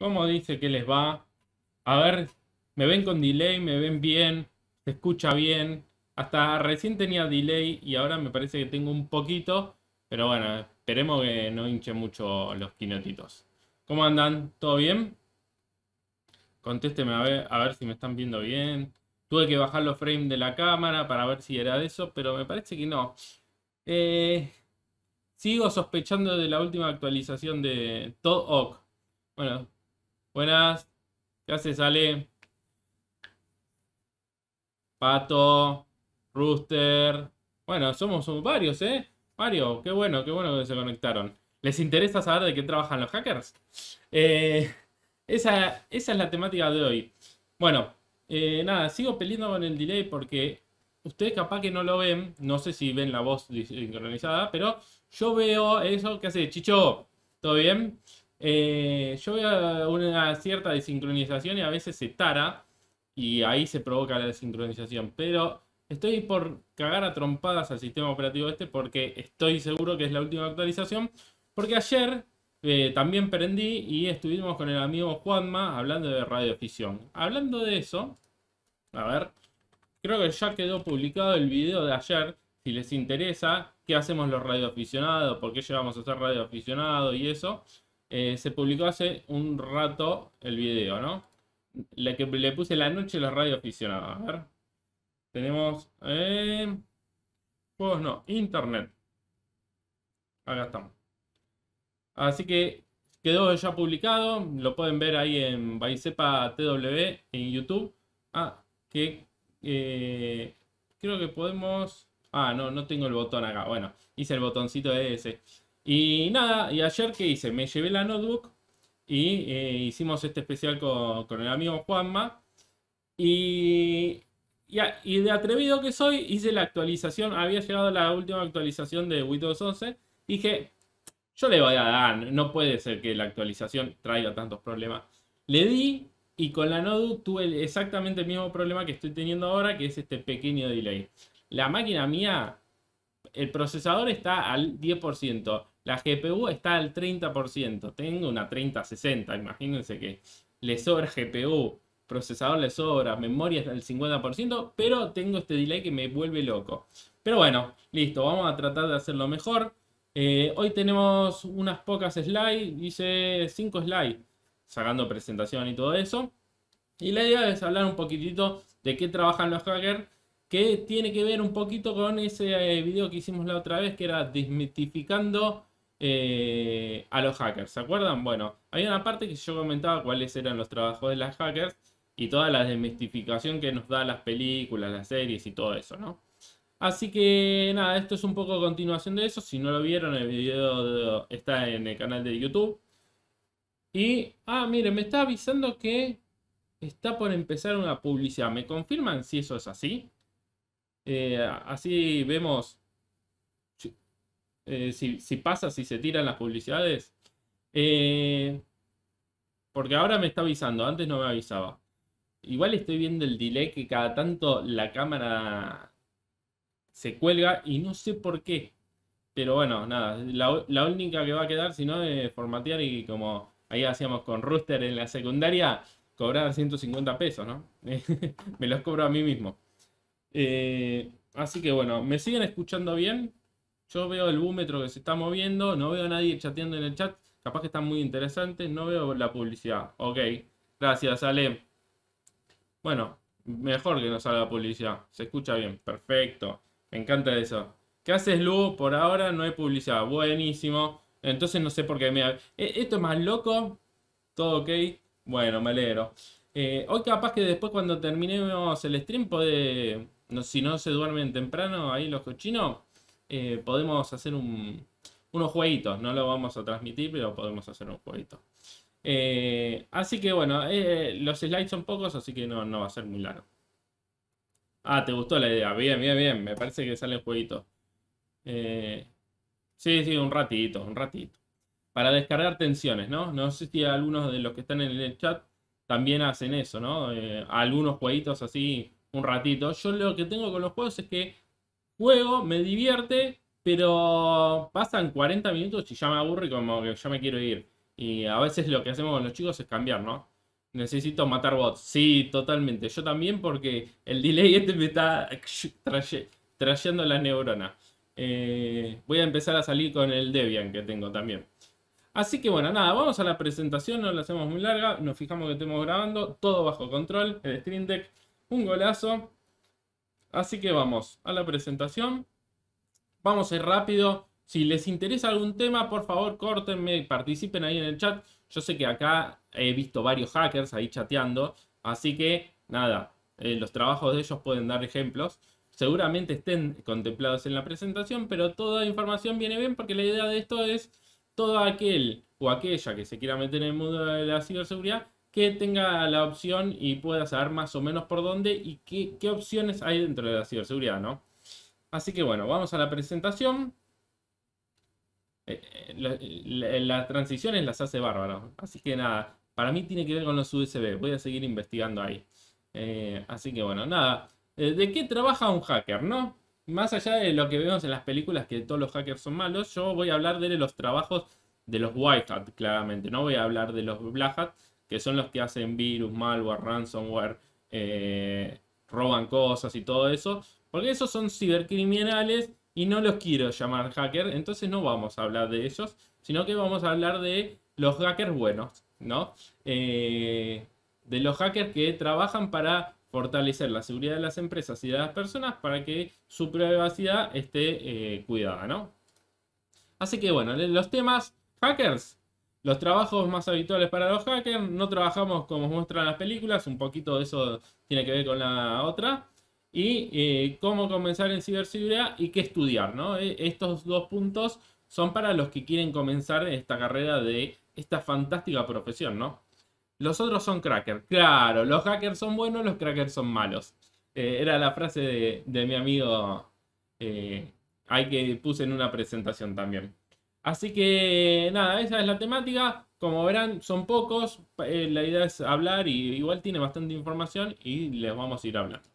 ¿Cómo dice que les va? A ver, me ven con delay, me ven bien, se escucha bien. Hasta recién tenía delay y ahora me parece que tengo un poquito. Pero bueno, esperemos que no hinche mucho los quinotitos. ¿Cómo andan? ¿Todo bien? Contésteme a ver, si me están viendo bien. Tuve que bajar los frames de la cámara para ver si era de eso, pero me parece que no. Eh, sigo sospechando de la última actualización de Ock Bueno, Buenas. ¿Qué haces, Ale? Pato, Rooster. Bueno, somos varios, ¿eh? Varios, qué bueno, qué bueno que se conectaron. ¿Les interesa saber de qué trabajan los hackers? Eh, esa, es la temática de hoy. Bueno, eh, nada, sigo peleando con el delay porque ustedes capaz que no lo ven. No sé si ven la voz sincronizada, pero yo veo eso ¿Qué hace Chicho. ¿Todo bien? Eh, yo veo una cierta desincronización y a veces se tara y ahí se provoca la desincronización. Pero estoy por cagar a trompadas al sistema operativo este porque estoy seguro que es la última actualización. Porque ayer eh, también prendí y estuvimos con el amigo Juanma hablando de radioafición. Hablando de eso, a ver, creo que ya quedó publicado el video de ayer. Si les interesa, qué hacemos los radioaficionados, por qué llevamos a ser radioaficionados y eso. Eh, se publicó hace un rato el video, ¿no? La que le puse la noche la radio aficionada. A ver. Tenemos. Eh, no, internet. Acá estamos. Así que quedó ya publicado. Lo pueden ver ahí en Baisepa TW en YouTube. Ah, que eh, creo que podemos. Ah, no, no tengo el botón acá. Bueno, hice el botoncito ese. Y nada, y ayer que hice, me llevé la notebook y eh, hicimos este especial con, el amigo Juanma. Y, y, y, de atrevido que soy, hice la actualización, había llegado la última actualización de Windows 11. Dije, yo le voy a dar, no puede ser que la actualización traiga tantos problemas. Le di y con la notebook tuve exactamente el mismo problema que estoy teniendo ahora, que es este pequeño delay. La máquina mía el procesador está al 10%, la GPU está al 30%. Tengo una 30-60% imagínense que le sobra GPU, procesador le sobra, memoria está al 50%, pero tengo este delay que me vuelve loco. Pero bueno, listo, vamos a tratar de hacerlo mejor. Eh, hoy tenemos unas pocas slides, dice 5 slides, sacando presentación y todo eso. Y la idea es hablar un poquitito de qué trabajan los hackers que tiene que ver un poquito con ese eh, video que hicimos la otra vez, que era desmitificando eh, a los hackers. ¿Se acuerdan? Bueno, había una parte que yo comentaba cuáles eran los trabajos de las hackers y toda la desmistificación que nos da las películas, las series y todo eso, ¿no? Así que nada, esto es un poco continuación de eso. Si no lo vieron, el video está en el canal de YouTube. Y, ah, miren, me está avisando que está por empezar una publicidad. ¿Me confirman si eso es así? Eh, así vemos eh, si, pasa, si se tiran las publicidades. Eh, porque ahora me está avisando, antes no me avisaba. Igual estoy viendo el delay que cada tanto la cámara se cuelga y no sé por qué. Pero bueno, nada, la, la única que va a quedar, si no, es formatear y como ahí hacíamos con Rooster en la secundaria, cobrar 150 pesos, ¿no? me los cobro a mí mismo. Eh, así que bueno, ¿me siguen escuchando bien? Yo veo el búmetro que se está moviendo, no veo a nadie chateando en el chat, capaz que están muy interesantes, no veo la publicidad. Ok, gracias Ale. Bueno, mejor que no salga publicidad, se escucha bien, perfecto, me encanta eso. ¿Qué haces Lu? Por ahora no hay publicidad, buenísimo. Entonces no sé por qué me... ¿E-, esto es más loco, todo ok, bueno, me alegro. Eh, hoy capaz que después cuando terminemos el stream puede si no se duermen temprano ahí los cochinos, eh, podemos hacer un, unos jueguitos. No lo vamos a transmitir, pero podemos hacer un jueguito. Eh, así que bueno, eh, los slides son pocos, así que no, va a ser muy largo. Ah, te gustó la idea. Bien, bien, bien. Me parece que sale el jueguito. sí, sí, un ratito, un ratito. Para descargar tensiones, ¿no? No sé si algunos de los que están en el chat también hacen eso, ¿no? algunos jueguitos así un ratito. Yo lo que tengo con los juegos es que juego, me divierte, pero pasan 40 minutos y ya me aburro y como que ya me quiero ir. Y a veces lo que hacemos con los chicos es cambiar, ¿no? Necesito matar bots. Sí, totalmente. Yo también porque el delay este me está trayendo la neurona. Eh, voy a empezar a salir con el Debian que tengo también. Así que bueno, nada, vamos a la presentación, no la hacemos muy larga, nos fijamos que estemos grabando, todo bajo control, el Stream Deck un golazo. Así que vamos a la presentación. Vamos a ir rápido. Si les interesa algún tema, por favor, córtenme, participen ahí en el chat. Yo sé que acá he visto varios hackers ahí chateando. Así que, nada, eh, los trabajos de ellos pueden dar ejemplos. Seguramente estén contemplados en la presentación, pero toda información viene bien porque la idea de esto es todo aquel o aquella que se quiera meter en el mundo de la ciberseguridad que tenga la opción y pueda saber más o menos por dónde y qué, opciones hay dentro de la ciberseguridad, ¿no? Así que bueno, vamos a la presentación. Eh, eh, las transiciones las hace bárbaro. Así que nada, para mí tiene que ver con los USB. Voy a seguir investigando ahí. Eh, así que bueno, nada. ¿De qué trabaja un hacker, no? Más allá de lo que vemos en las películas que todos los hackers son malos, yo voy a hablar de los trabajos de los white hat, claramente. No voy a hablar de los black hat que son los que hacen virus, malware, ransomware, eh, roban cosas y todo eso, porque esos son cibercriminales y no los quiero llamar hacker, entonces no vamos a hablar de ellos, sino que vamos a hablar de los hackers buenos, ¿no? Eh, de los hackers que trabajan para fortalecer la seguridad de las empresas y de las personas para que su privacidad esté eh, cuidada, ¿no? Así que bueno, los temas hackers los trabajos más habituales para los hackers, no trabajamos como muestran las películas, un poquito de eso tiene que ver con la otra. Y eh, cómo comenzar en ciberseguridad y qué estudiar, ¿no? E, estos dos puntos son para los que quieren comenzar esta carrera de esta fantástica profesión, ¿no? Los otros son crackers. Claro, los hackers son buenos, los crackers son malos. Eh, era la frase de, mi amigo hay eh, que puse en una presentación también. Así que nada, esa es la temática. Como verán, son pocos. Eh, la idea es hablar y igual tiene bastante información y les vamos a ir hablando.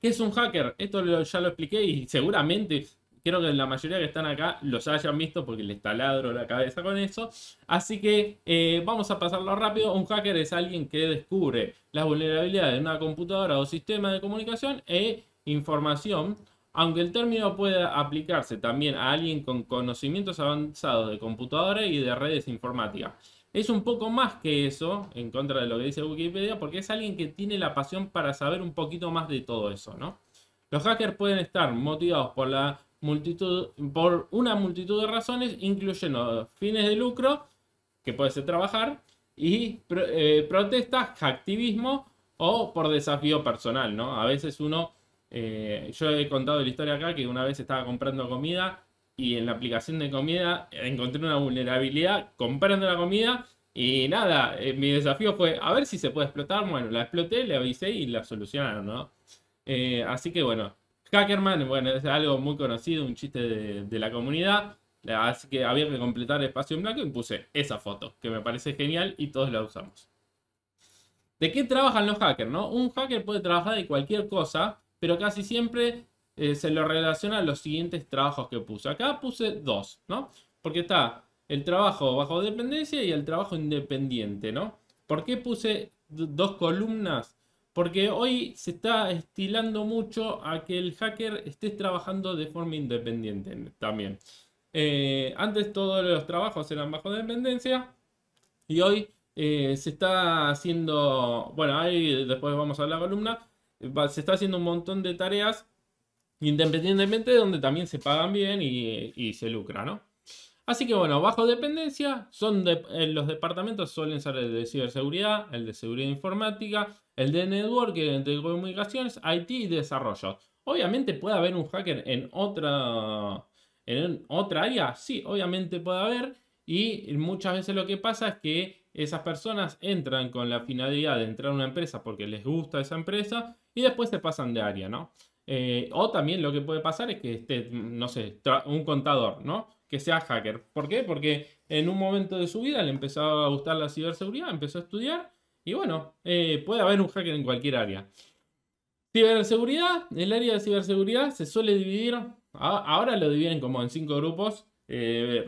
¿Qué es un hacker? Esto ya lo expliqué y seguramente creo que la mayoría que están acá los hayan visto porque les taladro la cabeza con eso. Así que eh, vamos a pasarlo rápido. Un hacker es alguien que descubre las vulnerabilidades de una computadora o sistema de comunicación e información aunque el término pueda aplicarse también a alguien con conocimientos avanzados de computadoras y de redes informáticas. Es un poco más que eso, en contra de lo que dice Wikipedia, porque es alguien que tiene la pasión para saber un poquito más de todo eso, ¿no? Los hackers pueden estar motivados por, la multitud, por una multitud de razones, incluyendo fines de lucro, que puede ser trabajar, y eh, protestas, activismo o por desafío personal, ¿no? A veces uno eh, yo he contado la historia acá que una vez estaba comprando comida y en la aplicación de comida encontré una vulnerabilidad comprando la comida y nada, eh, mi desafío fue a ver si se puede explotar. Bueno, la exploté, le avisé y la solucionaron, eh, así que bueno, Hackerman, bueno, es algo muy conocido, un chiste de, la comunidad. Así que había que completar el espacio en blanco y puse esa foto, que me parece genial y todos la usamos. ¿De qué trabajan los hackers? No? Un hacker puede trabajar de cualquier cosa, pero casi siempre eh, se lo relaciona a los siguientes trabajos que puse. Acá puse dos, ¿no? Porque está el trabajo bajo dependencia y el trabajo independiente, ¿no? ¿Por qué puse dos columnas? Porque hoy se está estilando mucho a que el hacker esté trabajando de forma independiente también. Eh, antes todos los trabajos eran bajo dependencia y hoy eh, se está haciendo, bueno, ahí después vamos a la columna, se está haciendo un montón de tareas independientemente de donde también se pagan bien y, se lucra, ¿no? Así que bueno, bajo dependencia, son eh, los departamentos suelen ser el de ciberseguridad, el de seguridad informática, el de network, el de comunicaciones, IT y desarrollo. Obviamente puede haber un hacker en otra, en otra área, sí, obviamente puede haber. Y muchas veces lo que pasa es que esas personas entran con la finalidad de entrar a una empresa porque les gusta esa empresa y después se pasan de área, ¿no? Eh, o también lo que puede pasar es que esté, no sé, un contador, ¿no? Que sea hacker. ¿Por qué? Porque en un momento de su vida le empezó a gustar la ciberseguridad, empezó a estudiar y bueno, eh, puede haber un hacker en cualquier área. Ciberseguridad, el área de ciberseguridad se suele dividir, ahora lo dividen como en cinco grupos, eh,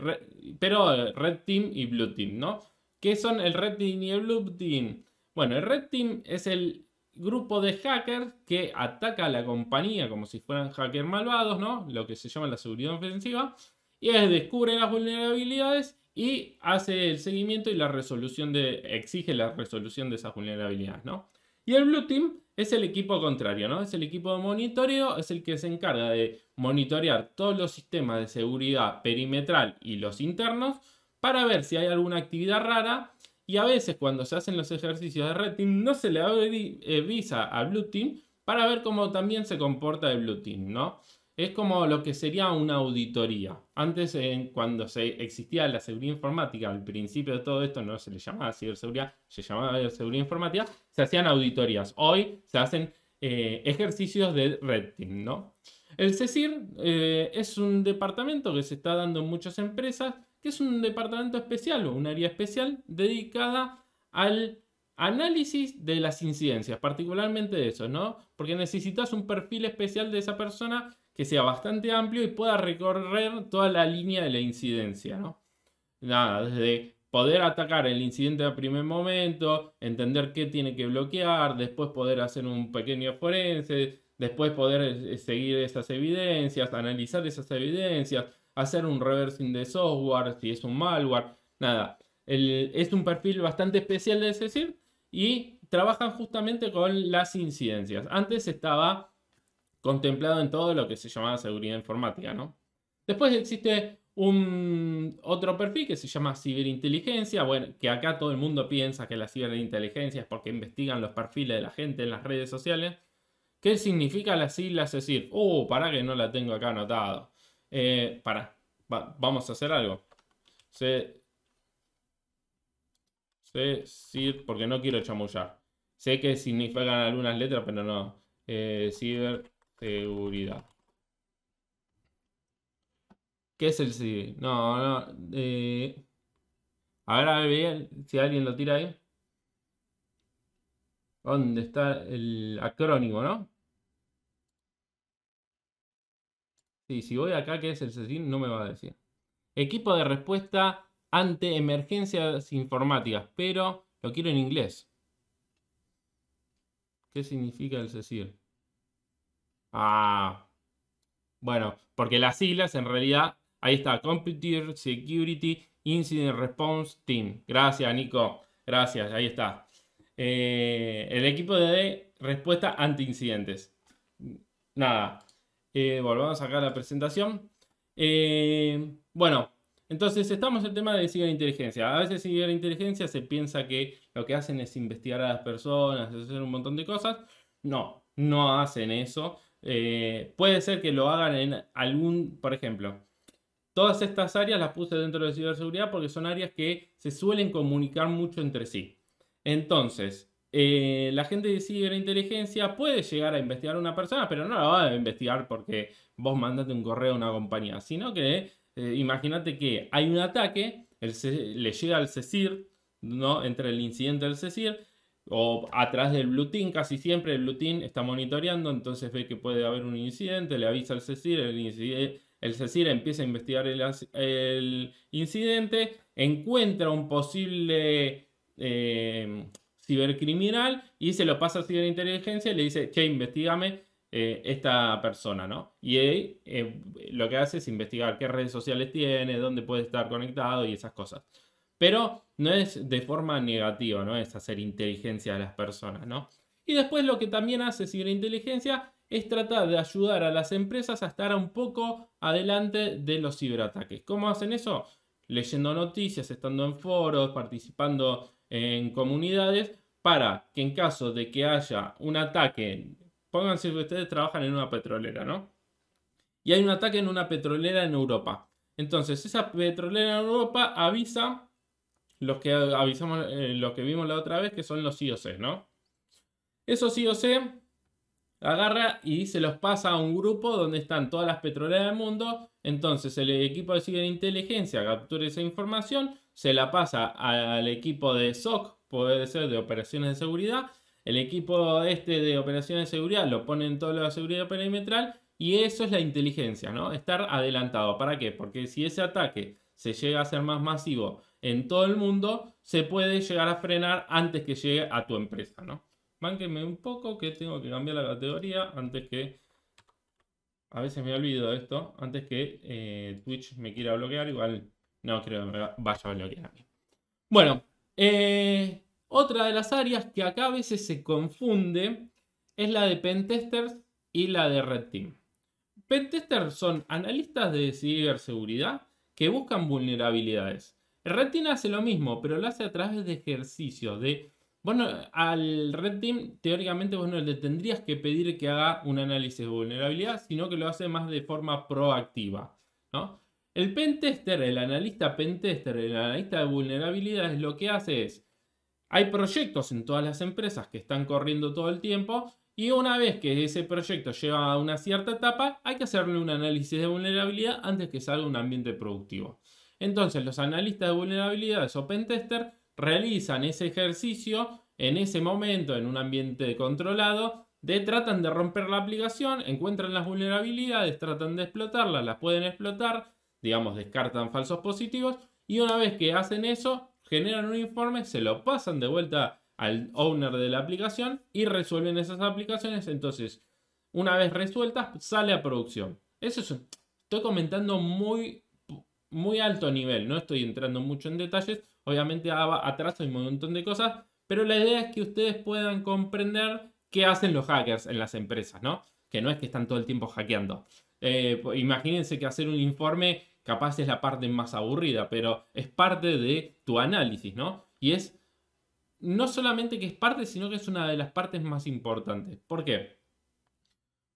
pero Red Team y Blue Team, ¿no? ¿Qué son el Red Team y el Blue Team? Bueno, el Red Team es el grupo de hackers que ataca a la compañía como si fueran hackers malvados, ¿no? Lo que se llama la seguridad ofensiva. Y descubre las vulnerabilidades y hace el seguimiento y la resolución de. exige la resolución de esas vulnerabilidades, ¿no? Y el Blue Team es el equipo contrario, ¿no? Es el equipo de monitoreo, es el que se encarga de monitorear todos los sistemas de seguridad perimetral y los internos para ver si hay alguna actividad rara y a veces cuando se hacen los ejercicios de Red Team no se le avisa eh, a Blue Team para ver cómo también se comporta el Blue Team, ¿no? Es como lo que sería una auditoría. Antes, cuando se existía la seguridad informática, al principio de todo esto no se le llamaba ciberseguridad, se llamaba seguridad informática, se hacían auditorías. Hoy se hacen eh, ejercicios de Red Team, ¿no? El CECIR eh, es un departamento que se está dando en muchas empresas que es un departamento especial o un área especial dedicada al análisis de las incidencias, particularmente de eso, ¿no? Porque necesitas un perfil especial de esa persona que sea bastante amplio y pueda recorrer toda la línea de la incidencia, ¿no? Nada, desde poder atacar el incidente al primer momento, entender qué tiene que bloquear, después poder hacer un pequeño forense, después poder eh, seguir esas evidencias, analizar esas evidencias, hacer un reversing de software, si es un malware, nada. es un perfil bastante especial de decir y trabajan justamente con las incidencias. Antes estaba contemplado en todo lo que se llamaba seguridad informática, ¿no? Después existe un otro perfil que se llama ciberinteligencia, bueno, que acá todo el mundo piensa que la ciberinteligencia es porque investigan los perfiles de la gente en las redes sociales. ¿Qué significa la sigla decir, oh, uh, para que no la tengo acá anotado. Eh, para, vamos a hacer algo. Sé, sé, sir, porque no quiero chamullar. Sé que significan algunas letras, pero no. Eh, ciberseguridad. ¿Qué es el sí No, no. Eh, a ver, a ver bien si alguien lo tira ahí. ¿Dónde está el acrónimo, no? si voy acá que es el CECIN, no me va a decir. Equipo de respuesta ante emergencias informáticas, pero lo quiero en inglés. ¿Qué significa el CECIR? Ah, bueno, porque las siglas en realidad, ahí está, Computer Security Incident Response Team. Gracias, Nico. Gracias, ahí está. Eh, el equipo de respuesta ante incidentes. Nada, eh, volvamos acá a la presentación. Eh, bueno, entonces estamos en el tema de inteligencia A veces inteligencia se piensa que lo que hacen es investigar a las personas, hacer un montón de cosas. No, no hacen eso. Eh, puede ser que lo hagan en algún, por ejemplo, todas estas áreas las puse dentro de ciberseguridad porque son áreas que se suelen comunicar mucho entre sí. Entonces, eh, la gente de ciberinteligencia puede llegar a investigar a una persona, pero no la va a investigar porque vos mandate un correo a una compañía, sino que eh, imagínate que hay un ataque, le llega al CECIR, ¿no? entre el incidente del CECIR, o atrás del Blue casi siempre el Blue está monitoreando, entonces ve que puede haber un incidente, le avisa al CECIR, el, el CECIR empieza a investigar el, incidente, encuentra un posible... Eh, cibercriminal y se lo pasa a ciberinteligencia y le dice, che, investigame eh, esta persona, ¿no? Y eh, lo que hace es investigar qué redes sociales tiene, dónde puede estar conectado y esas cosas. Pero no es de forma negativa, ¿no? Es hacer inteligencia a las personas, ¿no? Y después lo que también hace ciberinteligencia es tratar de ayudar a las empresas a estar un poco adelante de los ciberataques. ¿Cómo hacen eso? Leyendo noticias, estando en foros, participando en comunidades para que en caso de que haya un ataque, pónganse que ustedes trabajan en una petrolera, ¿no? Y hay un ataque en una petrolera en Europa. Entonces, esa petrolera en Europa avisa los que avisamos, eh, que vimos la otra vez, que son los IOC, ¿no? Esos IOC agarra y se los pasa a un grupo donde están todas las petroleras del mundo. Entonces el equipo de ciberinteligencia captura esa información se la pasa al equipo de SOC, puede ser de operaciones de seguridad. El equipo este de operaciones de seguridad lo pone en toda la seguridad perimetral y eso es la inteligencia, ¿no? Estar adelantado. ¿Para qué? Porque si ese ataque se llega a ser más masivo en todo el mundo, se puede llegar a frenar antes que llegue a tu empresa, ¿no? un poco que tengo que cambiar la categoría antes que... A veces me olvido de esto, antes que eh, Twitch me quiera bloquear, igual no creo que vaya a bloquear a mí. Bueno, eh, otra de las áreas que acá a veces se confunde es la de pentesters y la de red team. Pentesters son analistas de ciberseguridad que buscan vulnerabilidades. red team hace lo mismo, pero lo hace a través de ejercicios, de bueno, al Red Team teóricamente vos no le tendrías que pedir que haga un análisis de vulnerabilidad, sino que lo hace más de forma proactiva. ¿no? El pentester, el analista pentester, el analista de vulnerabilidades, lo que hace es, hay proyectos en todas las empresas que están corriendo todo el tiempo y una vez que ese proyecto lleva a una cierta etapa, hay que hacerle un análisis de vulnerabilidad antes que salga un ambiente productivo. Entonces, los analistas de vulnerabilidades o pentester realizan ese ejercicio en ese momento, en un ambiente controlado, de tratan de romper la aplicación, encuentran las vulnerabilidades, tratan de explotarlas, las pueden explotar, digamos, descartan falsos positivos y una vez que hacen eso, generan un informe, se lo pasan de vuelta al owner de la aplicación y resuelven esas aplicaciones. Entonces, una vez resueltas, sale a producción. Eso es, estoy comentando muy, muy alto nivel, no estoy entrando mucho en detalles. Obviamente atrás hay un montón de cosas, pero la idea es que ustedes puedan comprender qué hacen los hackers en las empresas, ¿no? Que no es que están todo el tiempo hackeando. Eh, pues, imagínense que hacer un informe capaz es la parte más aburrida, pero es parte de tu análisis, ¿no? Y es no solamente que es parte, sino que es una de las partes más importantes. ¿Por qué?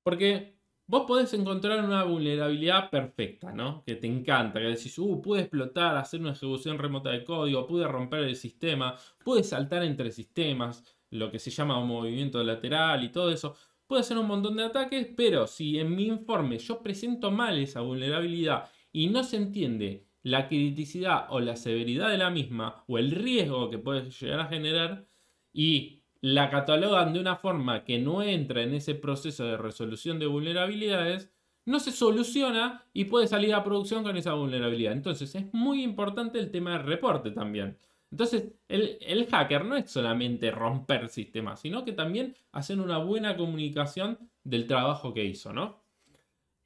Porque vos podés encontrar una vulnerabilidad perfecta, ¿no? Que te encanta, que decís, uh, pude explotar, hacer una ejecución remota de código, pude romper el sistema, pude saltar entre sistemas, lo que se llama un movimiento lateral y todo eso. Puede hacer un montón de ataques, pero si en mi informe yo presento mal esa vulnerabilidad y no se entiende la criticidad o la severidad de la misma o el riesgo que puede llegar a generar y la catalogan de una forma que no entra en ese proceso de resolución de vulnerabilidades, no se soluciona y puede salir a producción con esa vulnerabilidad. Entonces es muy importante el tema del reporte también. Entonces el, el hacker no es solamente romper sistemas, sino que también hacen una buena comunicación del trabajo que hizo, ¿no?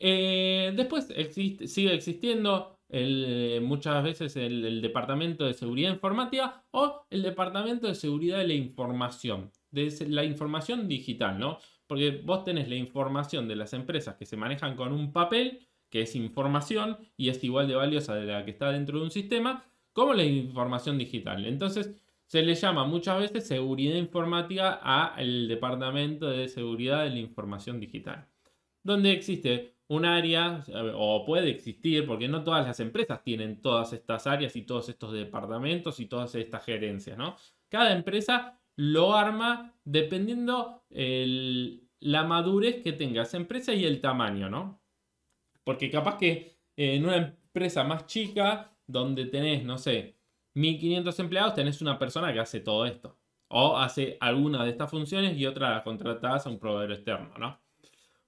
Eh, después existe, sigue existiendo muchas veces el, Departamento de Seguridad Informática o el Departamento de Seguridad de la Información, de la información digital, ¿no? Porque vos tenés la información de las empresas que se manejan con un papel, que es información y es igual de valiosa de la que está dentro de un sistema, como la información digital. Entonces, se le llama muchas veces seguridad informática al Departamento de Seguridad de la Información Digital, donde existe un área, eh, o puede existir, porque no todas las empresas tienen todas estas áreas y todos estos departamentos y todas estas gerencias, ¿no? Cada empresa lo arma dependiendo la madurez que tenga esa empresa y el tamaño, ¿no? Porque capaz que eh, en una empresa más chica, donde tenés, no sé, 1500 empleados, tenés una persona que hace todo esto. O hace alguna de estas funciones y otra la contratás a un proveedor externo, ¿no?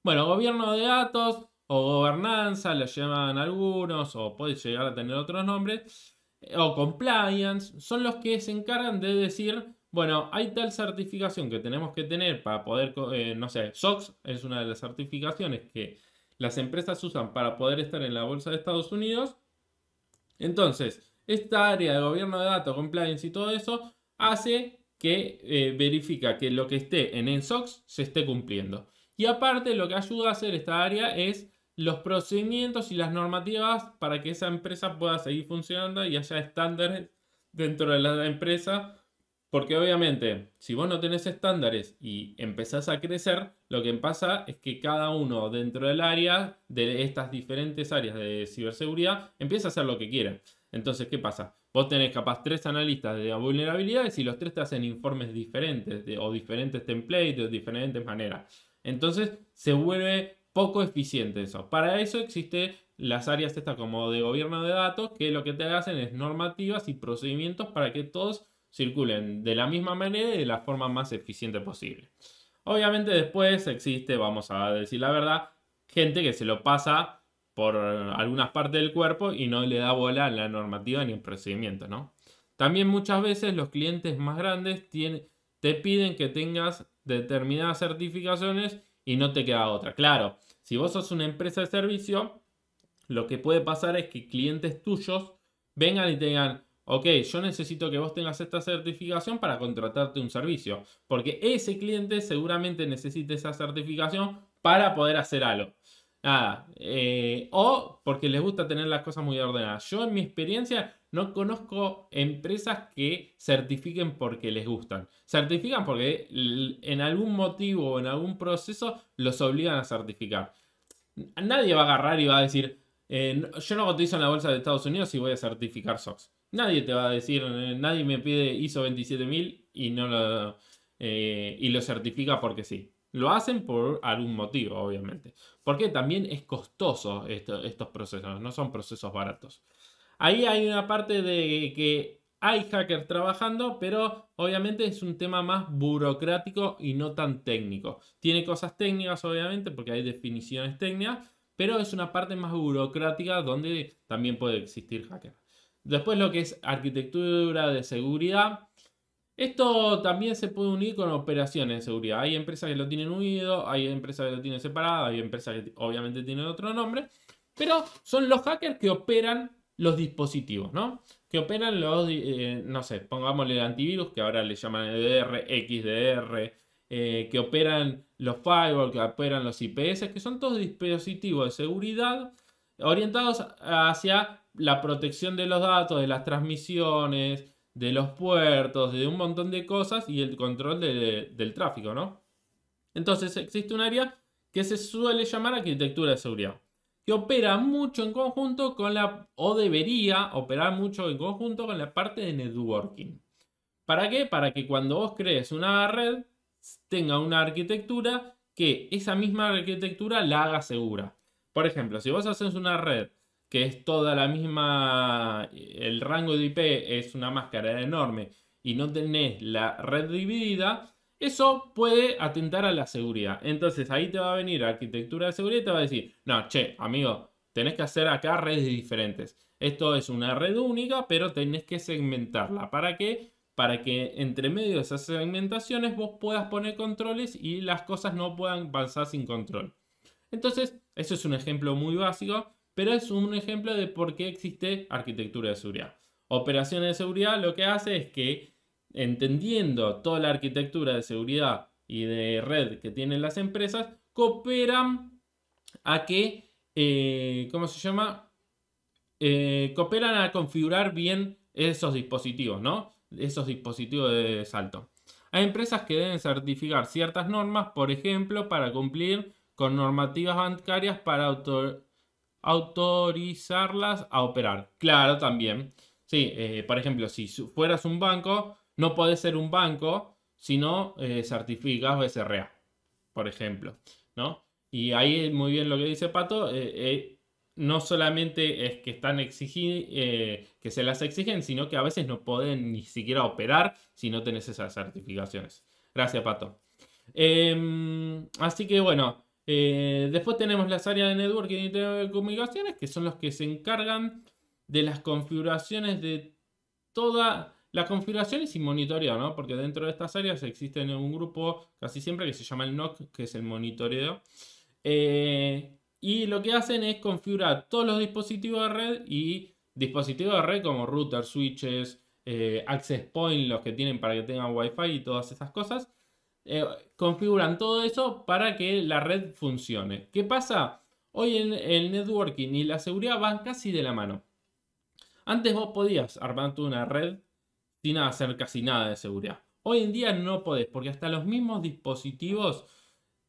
Bueno, gobierno de datos, o gobernanza, la llaman algunos, o puede llegar a tener otros nombres, eh, o compliance, son los que se encargan de decir, bueno, hay tal certificación que tenemos que tener para poder, eh, no sé, SOX es una de las certificaciones que las empresas usan para poder estar en la bolsa de Estados Unidos. Entonces, esta área de gobierno de datos, compliance y todo eso, hace que eh, verifica que lo que esté en SOX se esté cumpliendo. Y aparte lo que ayuda a hacer esta área es los procedimientos y las normativas para que esa empresa pueda seguir funcionando y haya estándares dentro de la empresa. Porque obviamente, si vos no tenés estándares y empezás a crecer, lo que pasa es que cada uno dentro del área, de estas diferentes áreas de ciberseguridad, empieza a hacer lo que quiera. Entonces, ¿qué pasa? Vos tenés capaz tres analistas de vulnerabilidad y los tres te hacen informes diferentes o diferentes templates de diferentes maneras. Entonces, se vuelve poco eficiente eso. Para eso existe las áreas estas como de gobierno de datos, que lo que te hacen es normativas y procedimientos para que todos circulen de la misma manera y de la forma más eficiente posible. Obviamente después existe, vamos a decir la verdad, gente que se lo pasa por algunas partes del cuerpo y no le da bola a la normativa ni el procedimiento, ¿no? También muchas veces los clientes más grandes te piden que tengas determinadas certificaciones y no te queda otra. Claro, si vos sos una empresa de servicio, lo que puede pasar es que clientes tuyos vengan y te digan, ok, yo necesito que vos tengas esta certificación para contratarte un servicio, porque ese cliente seguramente necesita esa certificación para poder hacer algo. Nada, eh, o porque les gusta tener las cosas muy ordenadas. Yo en mi experiencia no conozco empresas que certifiquen porque les gustan. Certifican porque en algún motivo o en algún proceso los obligan a certificar. Nadie va a agarrar y va a decir, eh, yo no cotizo en la bolsa de Estados Unidos y voy a certificar SOX. Nadie te va a decir, eh, nadie me pide ISO 27000 y no lo, eh, y lo certifica porque sí. Lo hacen por algún motivo, obviamente. Porque también es costoso estos procesos, no son procesos baratos. Ahí hay una parte de que hay hackers trabajando, pero obviamente es un tema más burocrático y no tan técnico. Tiene cosas técnicas, obviamente, porque hay definiciones técnicas, pero es una parte más burocrática donde también puede existir hackers. Después lo que es arquitectura de seguridad. Esto también se puede unir con operaciones de seguridad. Hay empresas que lo tienen unido, hay empresas que lo tienen separado, hay empresas que obviamente tienen otro nombre, pero son los hackers que operan los dispositivos, ¿no? Que operan los, eh, no sé, pongámosle el antivirus, que ahora le llaman EDR, XDR, eh, que operan los firewall, que operan los IPS, que son todos dispositivos de seguridad orientados hacia la protección de los datos, de las transmisiones, de los puertos, de un montón de cosas y el control del tráfico, ¿no? Entonces existe un área que se suele llamar arquitectura de seguridad que opera mucho en conjunto con la, o debería operar mucho en conjunto con la parte de networking. ¿Para qué? Para que cuando vos crees una red, tenga una arquitectura que esa misma arquitectura la haga segura. Por ejemplo, si vos haces una red que es toda la misma, el rango de IP es una máscara enorme y no tenés la red dividida, eso puede atentar a la seguridad. Entonces ahí te va a venir arquitectura de seguridad y te va a decir, no, che, amigo, tenés que hacer acá redes diferentes. Esto es una red única, pero tenés que segmentarla. ¿Para qué? Para que entre medio de esas segmentaciones vos puedas poner controles y las cosas no puedan avanzar sin control. Entonces, eso es un ejemplo muy básico, pero es un ejemplo de por qué existe arquitectura de seguridad. Operaciones de seguridad lo que hace es que entendiendo toda la arquitectura de seguridad y de red que tienen las empresas, cooperan a que, eh, ¿cómo se llama? Eh, cooperan a configurar bien esos dispositivos, ¿no? Esos dispositivos de salto. Hay empresas que deben certificar ciertas normas, por ejemplo, para cumplir con normativas bancarias para autorizarlas a operar. Claro, también. Sí, eh, por ejemplo, si fueras un banco, no podés ser un banco si no eh, certificas por ejemplo. ¿no? Y ahí es muy bien lo que dice Pato, eh, eh, no solamente es que están eh, que se las exigen, sino que a veces no pueden ni siquiera operar si no tenés esas certificaciones. Gracias, Pato. Em, así que bueno, después tenemos las áreas de networking y comunicaciones, que son los que se encargan de las configuraciones de toda la configuración es sin monitoreo, ¿no? Porque dentro de estas áreas existe un grupo casi siempre que se llama el NOC, que es el monitoreo. Eh, y lo que hacen es configurar todos los dispositivos de red y dispositivos de red como routers, switches, eh, access point, los que tienen para que tengan Wi-Fi y todas esas cosas. Eh, configuran todo eso para que la red funcione. ¿Qué pasa? Hoy en el networking y la seguridad van casi de la mano. Antes vos podías armar una red sin hacer casi nada de seguridad. Hoy en día no podés, porque hasta los mismos dispositivos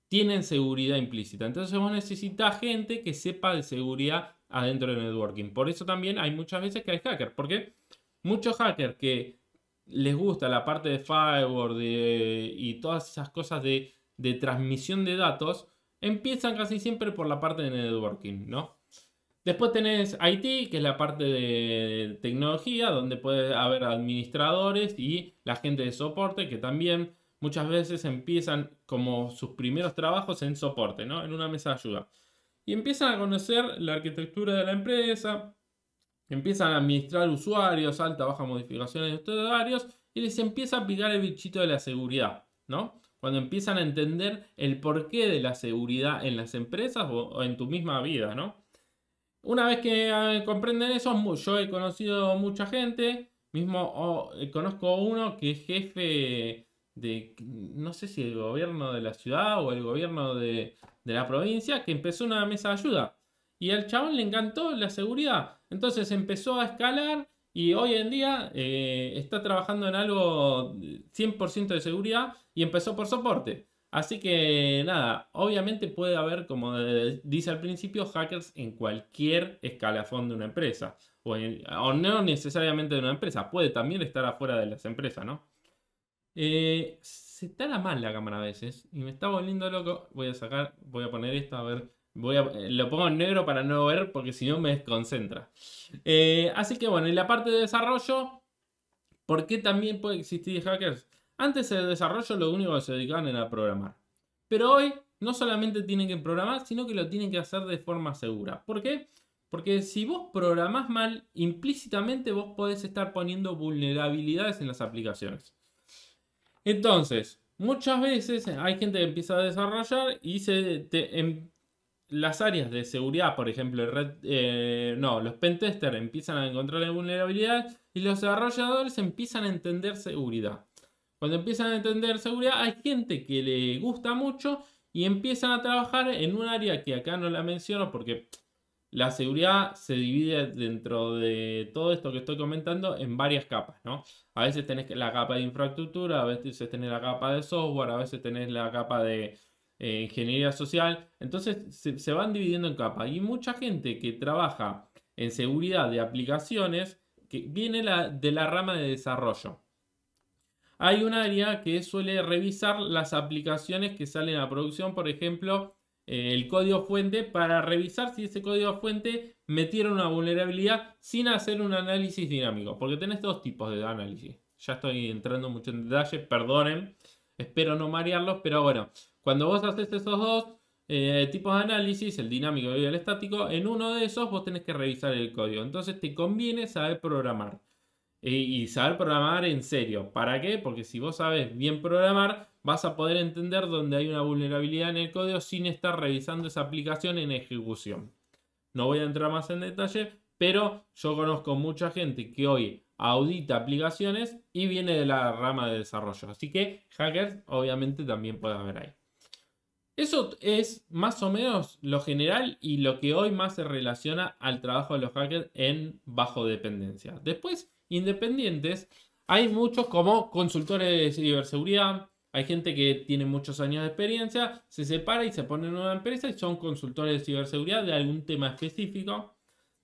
tienen seguridad implícita. Entonces vos necesitas gente que sepa de seguridad adentro del networking. Por eso también hay muchas veces que hay hackers, porque muchos hackers que les gusta la parte de firewall y todas esas cosas de, de transmisión de datos, empiezan casi siempre por la parte de networking, ¿no? Después tenés IT, que es la parte de tecnología, donde puede haber administradores y la gente de soporte, que también muchas veces empiezan como sus primeros trabajos en soporte, ¿no? En una mesa de ayuda. Y empiezan a conocer la arquitectura de la empresa, empiezan a administrar usuarios, alta, baja modificaciones de usuarios, y les empieza a picar el bichito de la seguridad, ¿no? Cuando empiezan a entender el porqué de la seguridad en las empresas o en tu misma vida, ¿no? Una vez que eh, comprenden eso, yo he conocido mucha gente, mismo eh, conozco uno que es jefe de, no sé si el gobierno de la ciudad o el gobierno de, la provincia, que empezó una mesa de ayuda. Y al chabón le encantó la seguridad. Entonces empezó a escalar y hoy en día eh, está trabajando en algo 100% de seguridad y empezó por soporte. Así que nada, obviamente puede haber, como dice al principio, hackers en cualquier escalafón de una empresa. O, no necesariamente de una empresa, puede también estar afuera de las empresas, ¿no? Eh, se tala mal la cámara a veces y me está volviendo loco. Voy a sacar, voy a poner esto, a ver. Voy eh, lo pongo en negro para no ver porque si no me desconcentra. Eh, así que bueno, en la parte de desarrollo, ¿por qué también puede existir hackers? Antes el desarrollo lo único que se dedicaban era a programar. Pero hoy no solamente tienen que programar, sino que lo tienen que hacer de forma segura. ¿Por qué? Porque si vos programás mal, implícitamente vos podés estar poniendo vulnerabilidades en las aplicaciones. Entonces, muchas veces hay gente que empieza a desarrollar y se en em, las áreas de seguridad, por ejemplo, red, eh, no, los pentesters empiezan a encontrar vulnerabilidades y los desarrolladores empiezan a entender seguridad. Cuando empiezan a entender seguridad, hay gente que le gusta mucho y empiezan a trabajar en un área que acá no la menciono porque la seguridad se divide dentro de todo esto que estoy comentando en varias capas, ¿no? A veces tenés la capa de infraestructura, a veces tenés la capa de software, a veces tenés la capa de eh, ingeniería social. Entonces se, van dividiendo en capas. Y mucha gente que trabaja en seguridad de aplicaciones que viene de la rama de desarrollo hay un área que suele revisar las aplicaciones que salen a producción, por ejemplo, eh, el código fuente para revisar si ese código fuente metiera una vulnerabilidad sin hacer un análisis dinámico, porque tenés dos tipos de análisis. Ya estoy entrando mucho en detalle, perdonen, espero no marearlos, pero bueno, cuando vos haces esos dos eh, tipos de análisis, el dinámico y el estático, en uno de esos vos tenés que revisar el código, entonces te conviene saber programar y saber programar en serio. ¿Para qué? Porque si vos sabes bien programar, vas a poder entender dónde hay una vulnerabilidad en el código sin estar revisando esa aplicación en ejecución. No voy a entrar más en detalle, pero yo conozco mucha gente que hoy audita aplicaciones y viene de la rama de desarrollo. Así que hackers obviamente también puede haber ahí. Eso es más o menos lo general y lo que hoy más se relaciona al trabajo de los hackers en bajo dependencia. Después independientes, hay muchos como consultores de ciberseguridad, hay gente que tiene muchos años de experiencia, se separa y se pone en una empresa y son consultores de ciberseguridad de algún tema específico.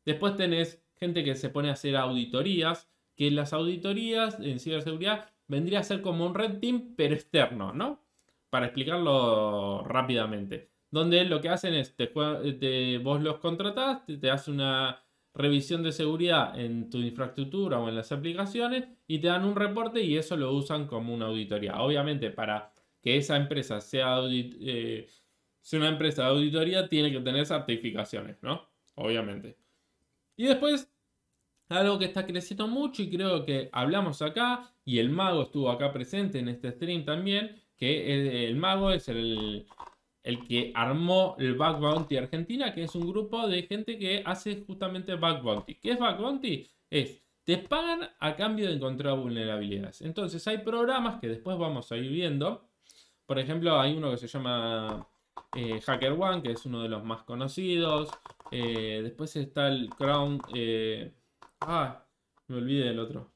Después tenés gente que se pone a hacer auditorías, que las auditorías en ciberseguridad vendría a ser como un red team, pero externo, ¿no? Para explicarlo rápidamente. Donde lo que hacen es, te, vos los contratás, te, te hace una revisión de seguridad en tu infraestructura o en las aplicaciones y te dan un reporte y eso lo usan como una auditoría. Obviamente para que esa empresa eh, sea, una empresa de auditoría tiene que tener certificaciones, ¿no? Obviamente. Y después, algo que está creciendo mucho y creo que hablamos acá y el mago estuvo acá presente en este stream también, que el mago es el el que armó el Bug Bounty Argentina, que es un grupo de gente que hace justamente Bug Bounty. ¿Qué es Bug Bounty? Es, te pagan a cambio de encontrar vulnerabilidades. Entonces hay programas que después vamos a ir viendo. Por ejemplo, hay uno que se llama eh, Hacker One, que es uno de los más conocidos. Eh, después está el Crown... Eh, ah, me olvidé del otro.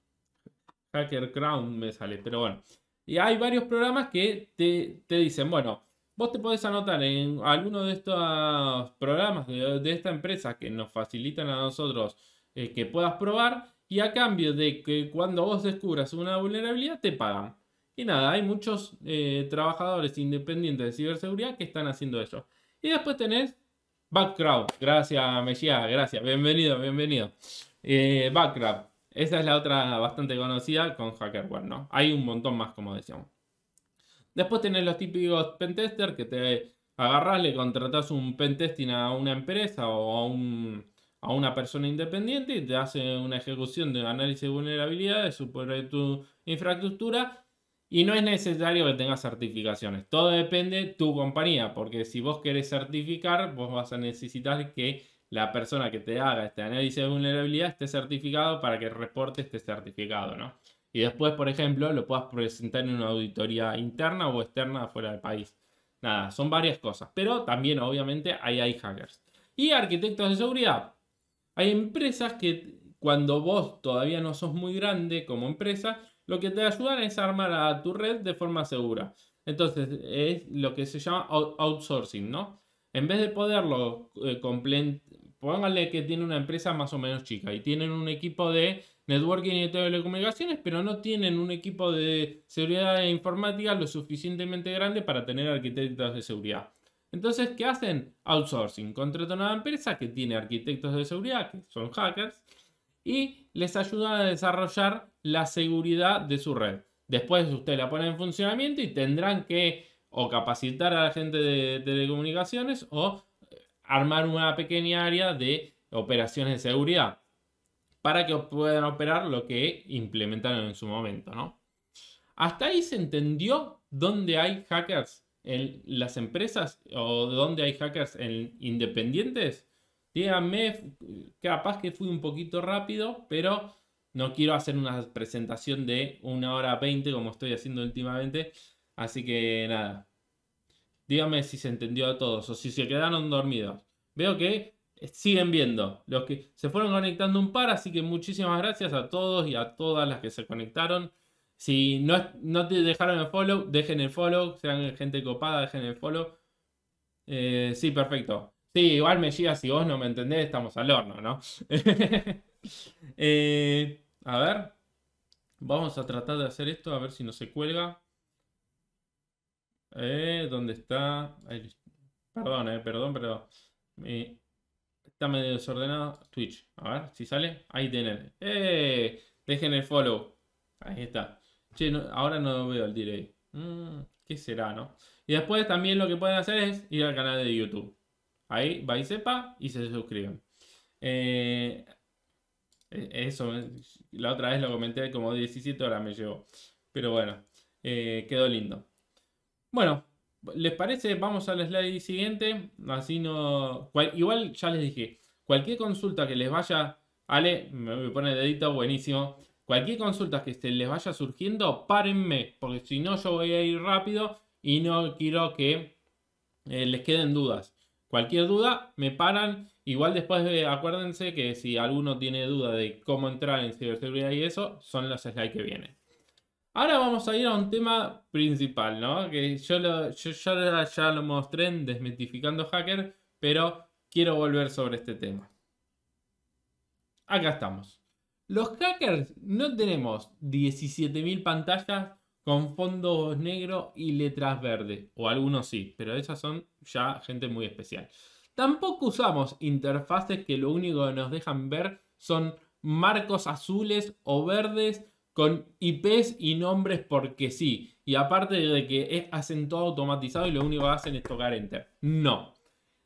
Hacker Crown me sale, pero bueno. Y hay varios programas que te, te dicen, bueno, Vos te podés anotar en alguno de estos programas de, esta empresa que nos facilitan a nosotros eh, que puedas probar y a cambio de que cuando vos descubras una vulnerabilidad te pagan. Y nada, hay muchos eh, trabajadores independientes de ciberseguridad que están haciendo eso. Y después tenés Backcrowd. Gracias, Mejía, gracias. Bienvenido, bienvenido. Eh, Backcrowd. Esa es la otra bastante conocida con HackerWare, ¿no? Hay un montón más, como decíamos. Después tenés los típicos pentester que te agarras, le contratás un pentesting a una empresa o a, una persona independiente y te hace una ejecución de un análisis de vulnerabilidades de tu infraestructura y no es necesario que tengas certificaciones. Todo depende de tu compañía, porque si vos querés certificar, vos vas a necesitar que la persona que te haga este análisis de vulnerabilidad esté certificado para que el reporte este certificado, ¿no? y después, por ejemplo, lo puedas presentar en una auditoría interna o externa fuera del país. Nada, son varias cosas. Pero también, obviamente, ahí hay hackers. Y arquitectos de seguridad. Hay empresas que cuando vos todavía no sos muy grande como empresa, lo que te ayudan es armar a tu red de forma segura. Entonces, es lo que se llama outsourcing, ¿no? En vez de poderlo eh, complementar, que tiene una empresa más o menos chica y tienen un equipo de networking y telecomunicaciones, pero no tienen un equipo de seguridad e informática lo suficientemente grande para tener arquitectos de seguridad. Entonces, ¿qué hacen? Outsourcing. Contratan a una empresa que tiene arquitectos de seguridad, que son hackers, y les ayudan a desarrollar la seguridad de su red. Después usted la pone en funcionamiento y tendrán que o capacitar a la gente de telecomunicaciones o eh, armar una pequeña área de operaciones de seguridad para que puedan operar lo que implementaron en su momento, ¿no? Hasta ahí se entendió dónde hay hackers en las empresas o dónde hay hackers en independientes. Díganme, capaz que fui un poquito rápido, pero no quiero hacer una presentación de una hora 20 como estoy haciendo últimamente. Así que nada. Díganme si se entendió a todos o si se quedaron dormidos. Veo que eh, siguen viendo. Los que se fueron conectando un par, así que muchísimas gracias a todos y a todas las que se conectaron. Si no, no te dejaron el follow, dejen el follow. Sean gente copada, dejen el follow. Eh, sí, perfecto. Sí, igual me llega si vos no me entendés, estamos al horno, ¿no? Eh, a ver. Vamos a tratar de hacer esto, a ver si no se cuelga. ¿Dónde está? Perdón, perdón, pero medio desordenado. Twitch. A ver si sale. Ahí tienen ¡Eh! Dejen el follow. Ahí está. ahora no veo el direct que mm, ¿Qué será, no? Y después también lo que pueden hacer es ir al canal de YouTube. Ahí va y sepa y se suscriben. Eh, eh, eso, la otra vez lo comenté como 17 horas me llevo, Pero bueno, quedó lindo. Bueno, ¿Les parece? Vamos al slide siguiente. Así no. igual ya les dije. Cualquier consulta que les vaya. Ale, me pone el dedito, buenísimo. Cualquier consulta que se les vaya surgiendo, párenme. Porque si no, yo voy a ir rápido y no quiero que eh, les queden dudas. Cualquier duda, me paran. Igual después acuérdense que si alguno tiene duda de cómo entrar en ciberseguridad y eso, son los slides que vienen. Ahora vamos a ir a un tema principal, ¿no? Que yo, ya, lo mostré en Desmitificando Hacker, pero quiero volver sobre este tema. Acá estamos. Los hackers no tenemos 17.000 pantallas con fondos negro y letras verdes, o algunos sí, pero esas son ya gente muy especial. Tampoco usamos interfaces que lo único que nos dejan ver son marcos azules o verdes con IPs y nombres porque sí. Y aparte de que es, hacen todo automatizado y lo único que hacen es tocar Enter. No.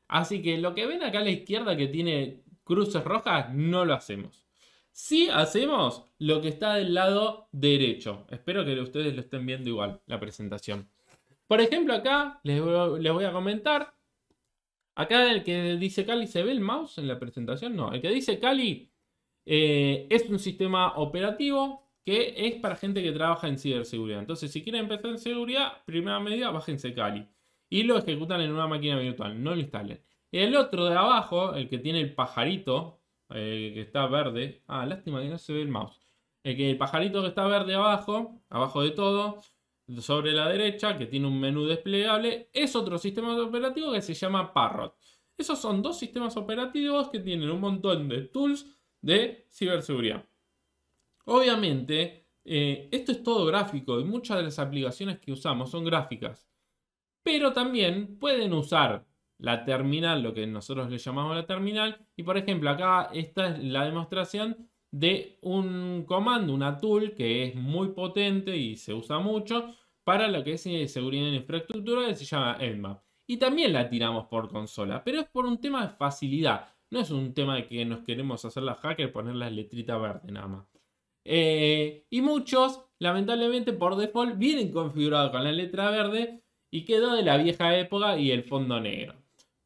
Así que lo que ven acá a la izquierda que tiene cruces rojas, no lo hacemos. Sí hacemos lo que está del lado derecho. Espero que ustedes lo estén viendo igual, la presentación. Por ejemplo, acá les voy a comentar. Acá el que dice Cali, ¿se ve el mouse en la presentación? No, el que dice Cali eh, es un sistema operativo que es para gente que trabaja en ciberseguridad. Entonces, si quieren empezar en seguridad, primera medida, bájense Kali. Y lo ejecutan en una máquina virtual, no lo instalen. El otro de abajo, el que tiene el pajarito, que está verde. Ah, lástima que no se ve el mouse. El, que, el pajarito que está verde abajo, abajo de todo, sobre la derecha, que tiene un menú desplegable, es otro sistema operativo que se llama Parrot. Esos son dos sistemas operativos que tienen un montón de tools de ciberseguridad. Obviamente, eh, esto es todo gráfico y muchas de las aplicaciones que usamos son gráficas. Pero también pueden usar la terminal, lo que nosotros le llamamos la terminal. Y por ejemplo, acá esta es la demostración de un comando, una tool que es muy potente y se usa mucho para lo que es eh, seguridad en infraestructura se llama Elmap. Y también la tiramos por consola, pero es por un tema de facilidad. No es un tema de que nos queremos hacer la hacker, poner la letrita verde nada más. Eh, y muchos, lamentablemente por default, vienen configurados con la letra verde y quedó de la vieja época y el fondo negro.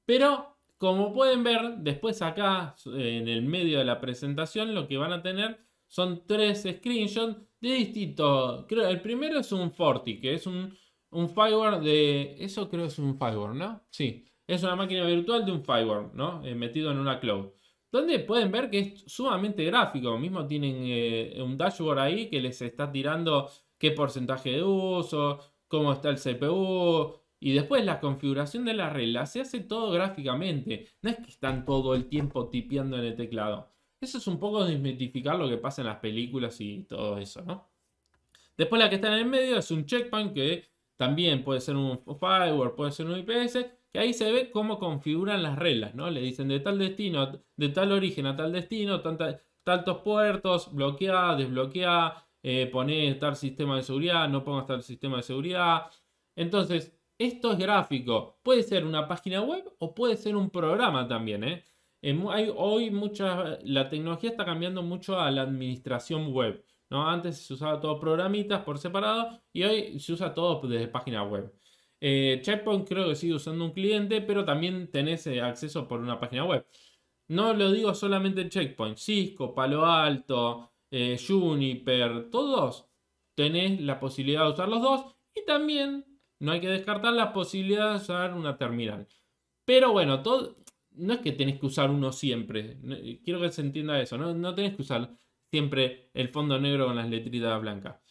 Pero como pueden ver, después acá en el medio de la presentación lo que van a tener son tres screenshots de distintos. Creo, el primero es un Forti, que es un, un firewall de... Eso creo es un firewall, ¿no? Sí, es una máquina virtual de un firewall, ¿no? Eh, metido en una cloud donde pueden ver que es sumamente gráfico. Mismo tienen eh, un dashboard ahí que les está tirando qué porcentaje de uso, cómo está el CPU. Y después la configuración de la reglas se hace todo gráficamente. No es que están todo el tiempo tipeando en el teclado. Eso es un poco desmitificar lo que pasa en las películas y todo eso, ¿no? Después la que está en el medio es un checkpoint que también puede ser un firewall, puede ser un IPS que ahí se ve cómo configuran las reglas, ¿no? Le dicen de tal destino, de tal origen a tal destino, tantos puertos, bloquea, desbloquea, eh, pone tal sistema de seguridad, no ponga tal sistema de seguridad. Entonces, esto es gráfico. Puede ser una página web o puede ser un programa también, ¿eh? hoy mucha, la tecnología está cambiando mucho a la administración web. ¿no? Antes se usaba todo programitas por separado y hoy se usa todo desde página web. Eh, Checkpoint creo que sigue usando un cliente, pero también tenés eh, acceso por una página web. No lo digo solamente Checkpoint, Cisco, Palo Alto, eh, Juniper, todos tenés la posibilidad de usar los dos y también no hay que descartar la posibilidad de usar una terminal. Pero bueno, todo, no es que tenés que usar uno siempre, quiero que se entienda eso, no, no tenés que usar siempre el fondo negro con las letritas blancas.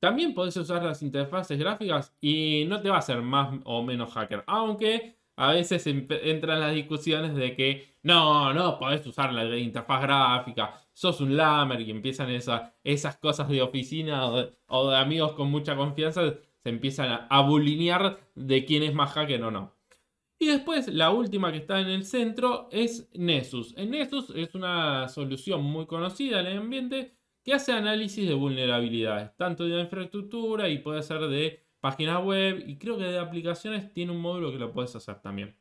También podés usar las interfaces gráficas y no te va a hacer más o menos hacker. Aunque a veces entran las discusiones de que no, no podés usar la interfaz gráfica, sos un lamer y empiezan esas cosas de oficina o de, amigos con mucha confianza, se empiezan a, bulinear de quién es más hacker o no. Y después, la última que está en el centro es Nessus. En Nessus es una solución muy conocida en el ambiente que hace análisis de vulnerabilidades, tanto de infraestructura y puede ser de páginas web y creo que de aplicaciones tiene un módulo que lo puedes hacer también.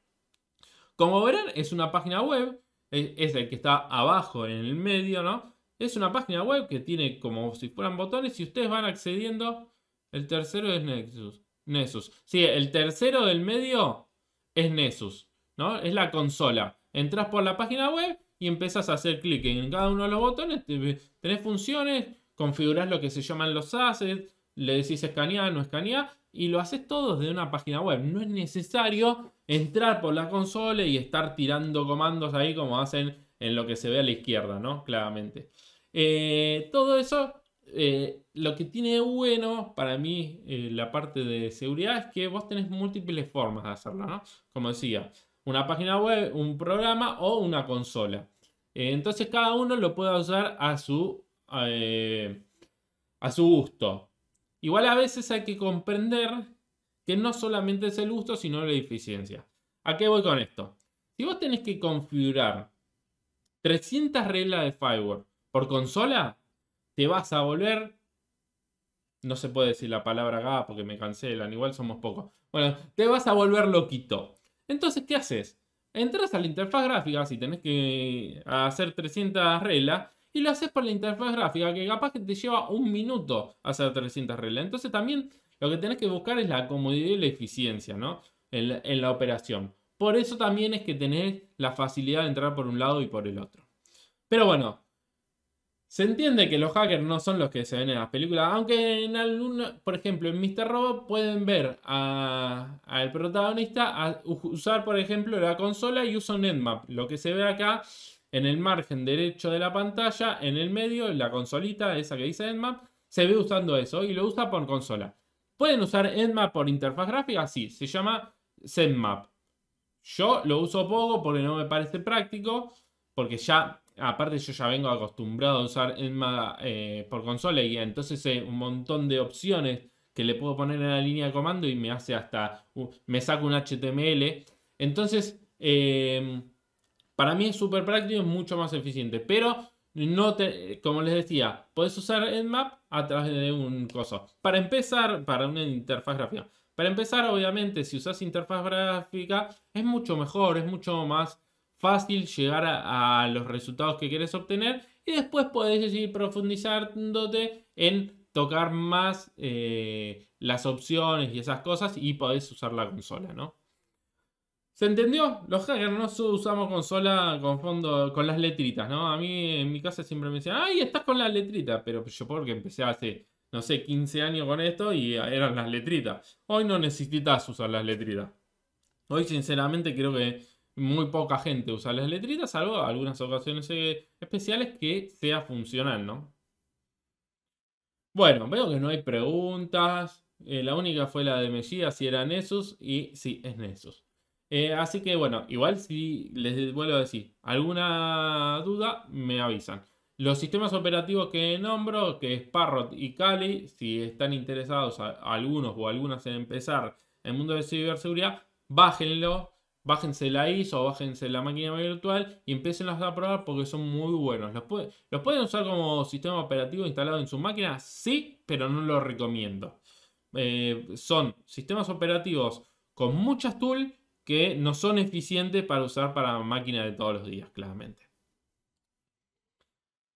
Como verán, es una página web, es, el que está abajo en el medio, ¿no? Es una página web que tiene como si fueran botones y ustedes van accediendo. El tercero es Nexus. Nexus. Sí, el tercero del medio es Nexus, ¿no? Es la consola. Entrás por la página web y empezás a hacer clic en cada uno de los botones, tenés funciones, configurás lo que se llaman los assets, le decís escanear, no escanear, y lo haces todo desde una página web. No es necesario entrar por la consola y estar tirando comandos ahí como hacen en lo que se ve a la izquierda, ¿no? Claramente. Eh, todo eso, eh, lo que tiene bueno para mí eh, la parte de seguridad es que vos tenés múltiples formas de hacerlo, ¿no? Como decía, una página web, un programa o una consola. Eh, entonces cada uno lo puede usar a su, eh, a su gusto. Igual a veces hay que comprender que no solamente es el gusto, sino la eficiencia. ¿A qué voy con esto? Si vos tenés que configurar 300 reglas de firewall por consola, te vas a volver... No se puede decir la palabra acá porque me cancelan, igual somos pocos. Bueno, te vas a volver loquito. Entonces, ¿qué haces? Entras a la interfaz gráfica, si tenés que hacer 300 reglas, y lo haces por la interfaz gráfica, que capaz que te lleva un minuto hacer 300 reglas. Entonces también lo que tenés que buscar es la comodidad y la eficiencia, ¿no? En en la operación. Por eso también es que tenés la facilidad de entrar por un lado y por el otro. Pero bueno, se entiende que los hackers no son los que se ven en las películas, aunque en por ejemplo, en Mr. Robot pueden ver al protagonista usar, por ejemplo, la consola y usa un endmap. Lo que se ve acá en el margen derecho de la pantalla, en el medio, la consolita, esa que dice endmap, se ve usando eso y lo usa por consola. ¿Pueden usar endmap por interfaz gráfica? Sí, se llama Zenmap. Yo lo uso poco porque no me parece práctico, porque ya Aparte yo ya vengo acostumbrado a usar Enma eh, por consola y entonces hay un montón de opciones que le puedo poner en la línea de comando y me hace hasta... me saca un HTML. Entonces, em, para mí es súper práctico es mucho más eficiente. Pero, no como les decía, puedes usar ENMAP a través de un coso. Para empezar, para una interfaz gráfica. Para empezar, obviamente, si usas interfaz gráfica, es mucho mejor, es mucho más fácil llegar a, los resultados que quieres obtener y después podés seguir profundizándote en tocar más eh, las opciones y esas cosas y podés usar la consola, ¿no? ¿Se entendió? Los hackers no usamos consola con fondo, con las letritas, ¿no? A mí en mi casa siempre me decían, ¡ay, estás con las letritas! Pero yo porque empecé hace, no sé, 15 años con esto y eran las letritas. Hoy no necesitas usar las letritas. Hoy sinceramente creo que muy poca gente usa las letritas, salvo algunas ocasiones eh, especiales que sea funcional, ¿no? Bueno, veo que no hay preguntas. Eh, la única fue la de Mejía, si era Nessus, y sí, es Nessus. Eh, así que bueno, igual si les vuelvo a decir alguna duda, me avisan. Los sistemas operativos que nombro, que es Parrot y Kali, si están interesados algunos o algunas en empezar el mundo de ciberseguridad, bájenlo bájense la ISO, bájense la máquina virtual y empiecen a probar porque son muy buenos. ¿Los, pueden usar como sistema operativo instalado en su máquina? Sí, pero no lo recomiendo. Eh, son sistemas operativos con muchas tools que no son eficientes para usar para máquinas de todos los días, claramente.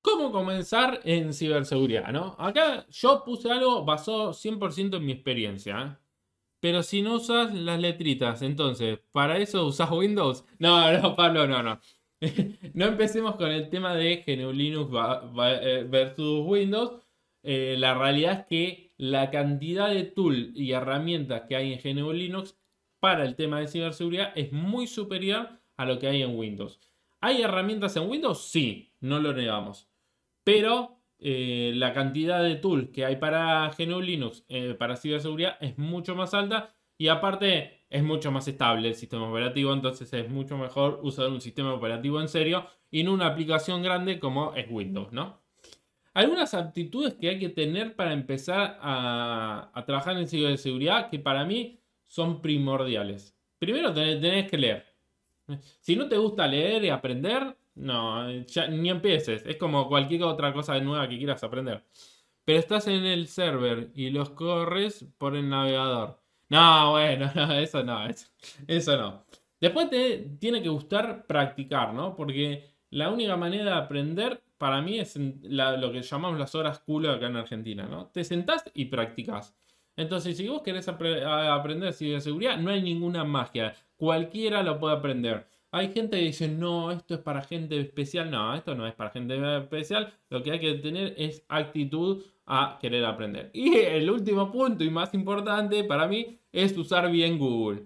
¿Cómo comenzar en ciberseguridad? ¿no? Acá yo puse algo basado 100% en mi experiencia. ¿eh? Pero si no usas las letritas, entonces, ¿para eso usas Windows? No, no, Pablo, no, no. no empecemos con el tema de GNU Linux eh, versus Windows. Eh, la realidad es que la cantidad de tool y herramientas que hay en GNU Linux para el tema de ciberseguridad es muy superior a lo que hay en Windows. ¿Hay herramientas en Windows? Sí, no lo negamos. Pero eh, la cantidad de tools que hay para GNU Linux eh, para ciberseguridad es mucho más alta y aparte es mucho más estable el sistema operativo, entonces es mucho mejor usar un sistema operativo en serio y no una aplicación grande como es Windows, ¿no? Algunas aptitudes que hay que tener para empezar a, trabajar en ciberseguridad que para mí son primordiales. Primero tenés que leer. Si no te gusta leer y aprender, no, ya ni empieces. Es como cualquier otra cosa nueva que quieras aprender. Pero estás en el server y los corres por el navegador. No, bueno, no, eso no, eso, no. Después te tiene que gustar practicar, ¿no? Porque la única manera de aprender para mí es lo que llamamos las horas culo acá en Argentina, ¿no? Te sentás y practicás. Entonces, si vos querés aprender ciberseguridad, no hay ninguna magia. Cualquiera lo puede aprender. Hay gente que dice, no, esto es para gente especial. No, esto no es para gente especial. Lo que hay que tener es actitud a querer aprender. Y el último punto y más importante para mí es usar bien Google.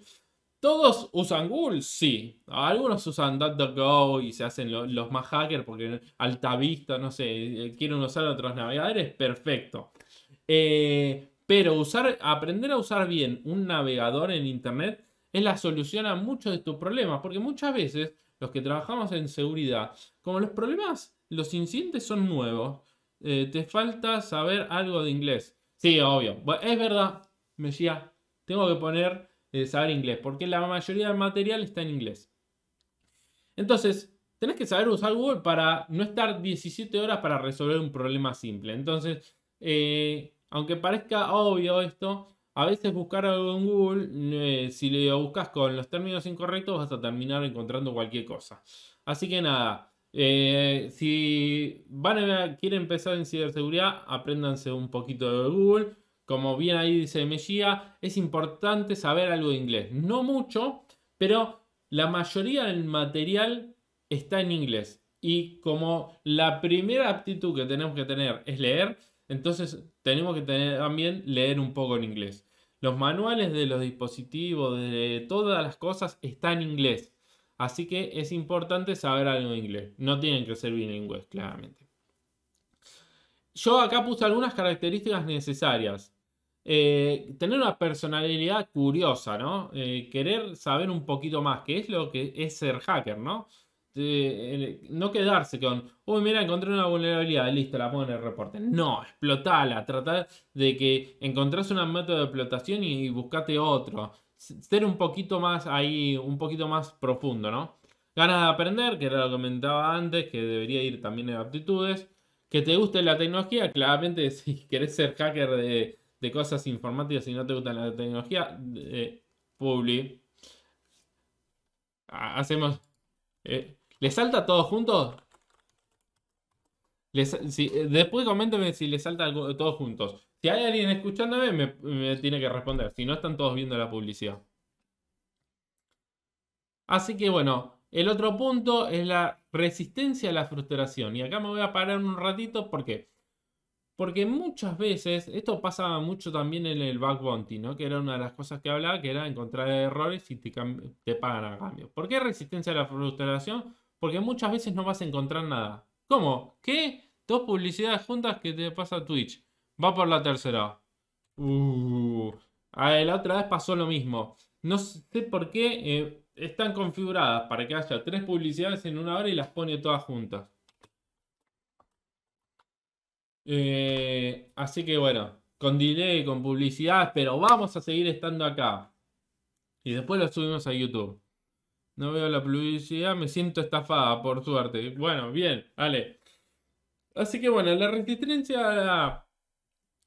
¿Todos usan Google? Sí. Algunos usan DuckDuckGo y se hacen los más hackers porque altavista, no sé, eh, quieren usar otros navegadores. Perfecto. Eh, pero usar, aprender a usar bien un navegador en Internet es la solución a muchos de tus problemas, porque muchas veces los que trabajamos en seguridad, como los problemas, los incidentes son nuevos, eh, te falta saber algo de inglés. Sí, obvio, es verdad, me decía, tengo que poner eh, saber inglés, porque la mayoría del material está en inglés. Entonces, tenés que saber usar Google para no estar 17 horas para resolver un problema simple. Entonces, eh, aunque parezca obvio esto, a veces buscar algo en Google, eh, si lo buscas con los términos incorrectos, vas a terminar encontrando cualquier cosa. Así que nada, eh, si van a, quieren empezar en ciberseguridad, apréndanse un poquito de Google. Como bien ahí dice Mejía, es importante saber algo de inglés. No mucho, pero la mayoría del material está en inglés. Y como la primera aptitud que tenemos que tener es leer, entonces tenemos que tener, también leer un poco en inglés. Los manuales de los dispositivos, de todas las cosas, están en inglés. Así que es importante saber algo de inglés. No tienen que ser bilingües, claramente. Yo acá puse algunas características necesarias. Eh, tener una personalidad curiosa, ¿no? Eh, querer saber un poquito más, qué es lo que es ser hacker, ¿no? Este, no quedarse con, uy, mira, encontré una vulnerabilidad, listo, la pongo en el reporte. No, explotala, tratar de que encontrás un método de explotación y, buscate otro. Ser un poquito más ahí, un poquito más profundo, ¿no? Ganas de aprender, que era lo que comentaba antes, que debería ir también en aptitudes. Que te guste la tecnología, claramente si querés ser hacker de, cosas informáticas y no te gusta la tecnología, eh, publi. Hacemos... Eh, ¿Le salta a todos juntos? Eh, después coménteme si le salta algo, todos juntos. Si hay alguien escuchándome, me, tiene que responder. Si no, están todos viendo la publicidad. Así que bueno, el otro punto es la resistencia a la frustración. Y acá me voy a parar un ratito porque... Porque muchas veces, esto pasaba mucho también en el bug bounty, ¿no? Que era una de las cosas que hablaba, que era encontrar errores y te, te pagan a cambio. ¿Por qué resistencia a la frustración? Porque muchas veces no vas a encontrar nada. ¿Cómo? ¿Qué? Dos publicidades juntas que te pasa Twitch. Va por la tercera. Uh. Ah, la otra vez pasó lo mismo. No sé por qué eh, están configuradas para que haya tres publicidades en una hora y las pone todas juntas. Eh, así que bueno, con delay, con publicidad, pero vamos a seguir estando acá. Y después lo subimos a YouTube. No veo la publicidad, me siento estafada, por suerte. Bueno, bien, vale. Así que bueno, la resistencia a la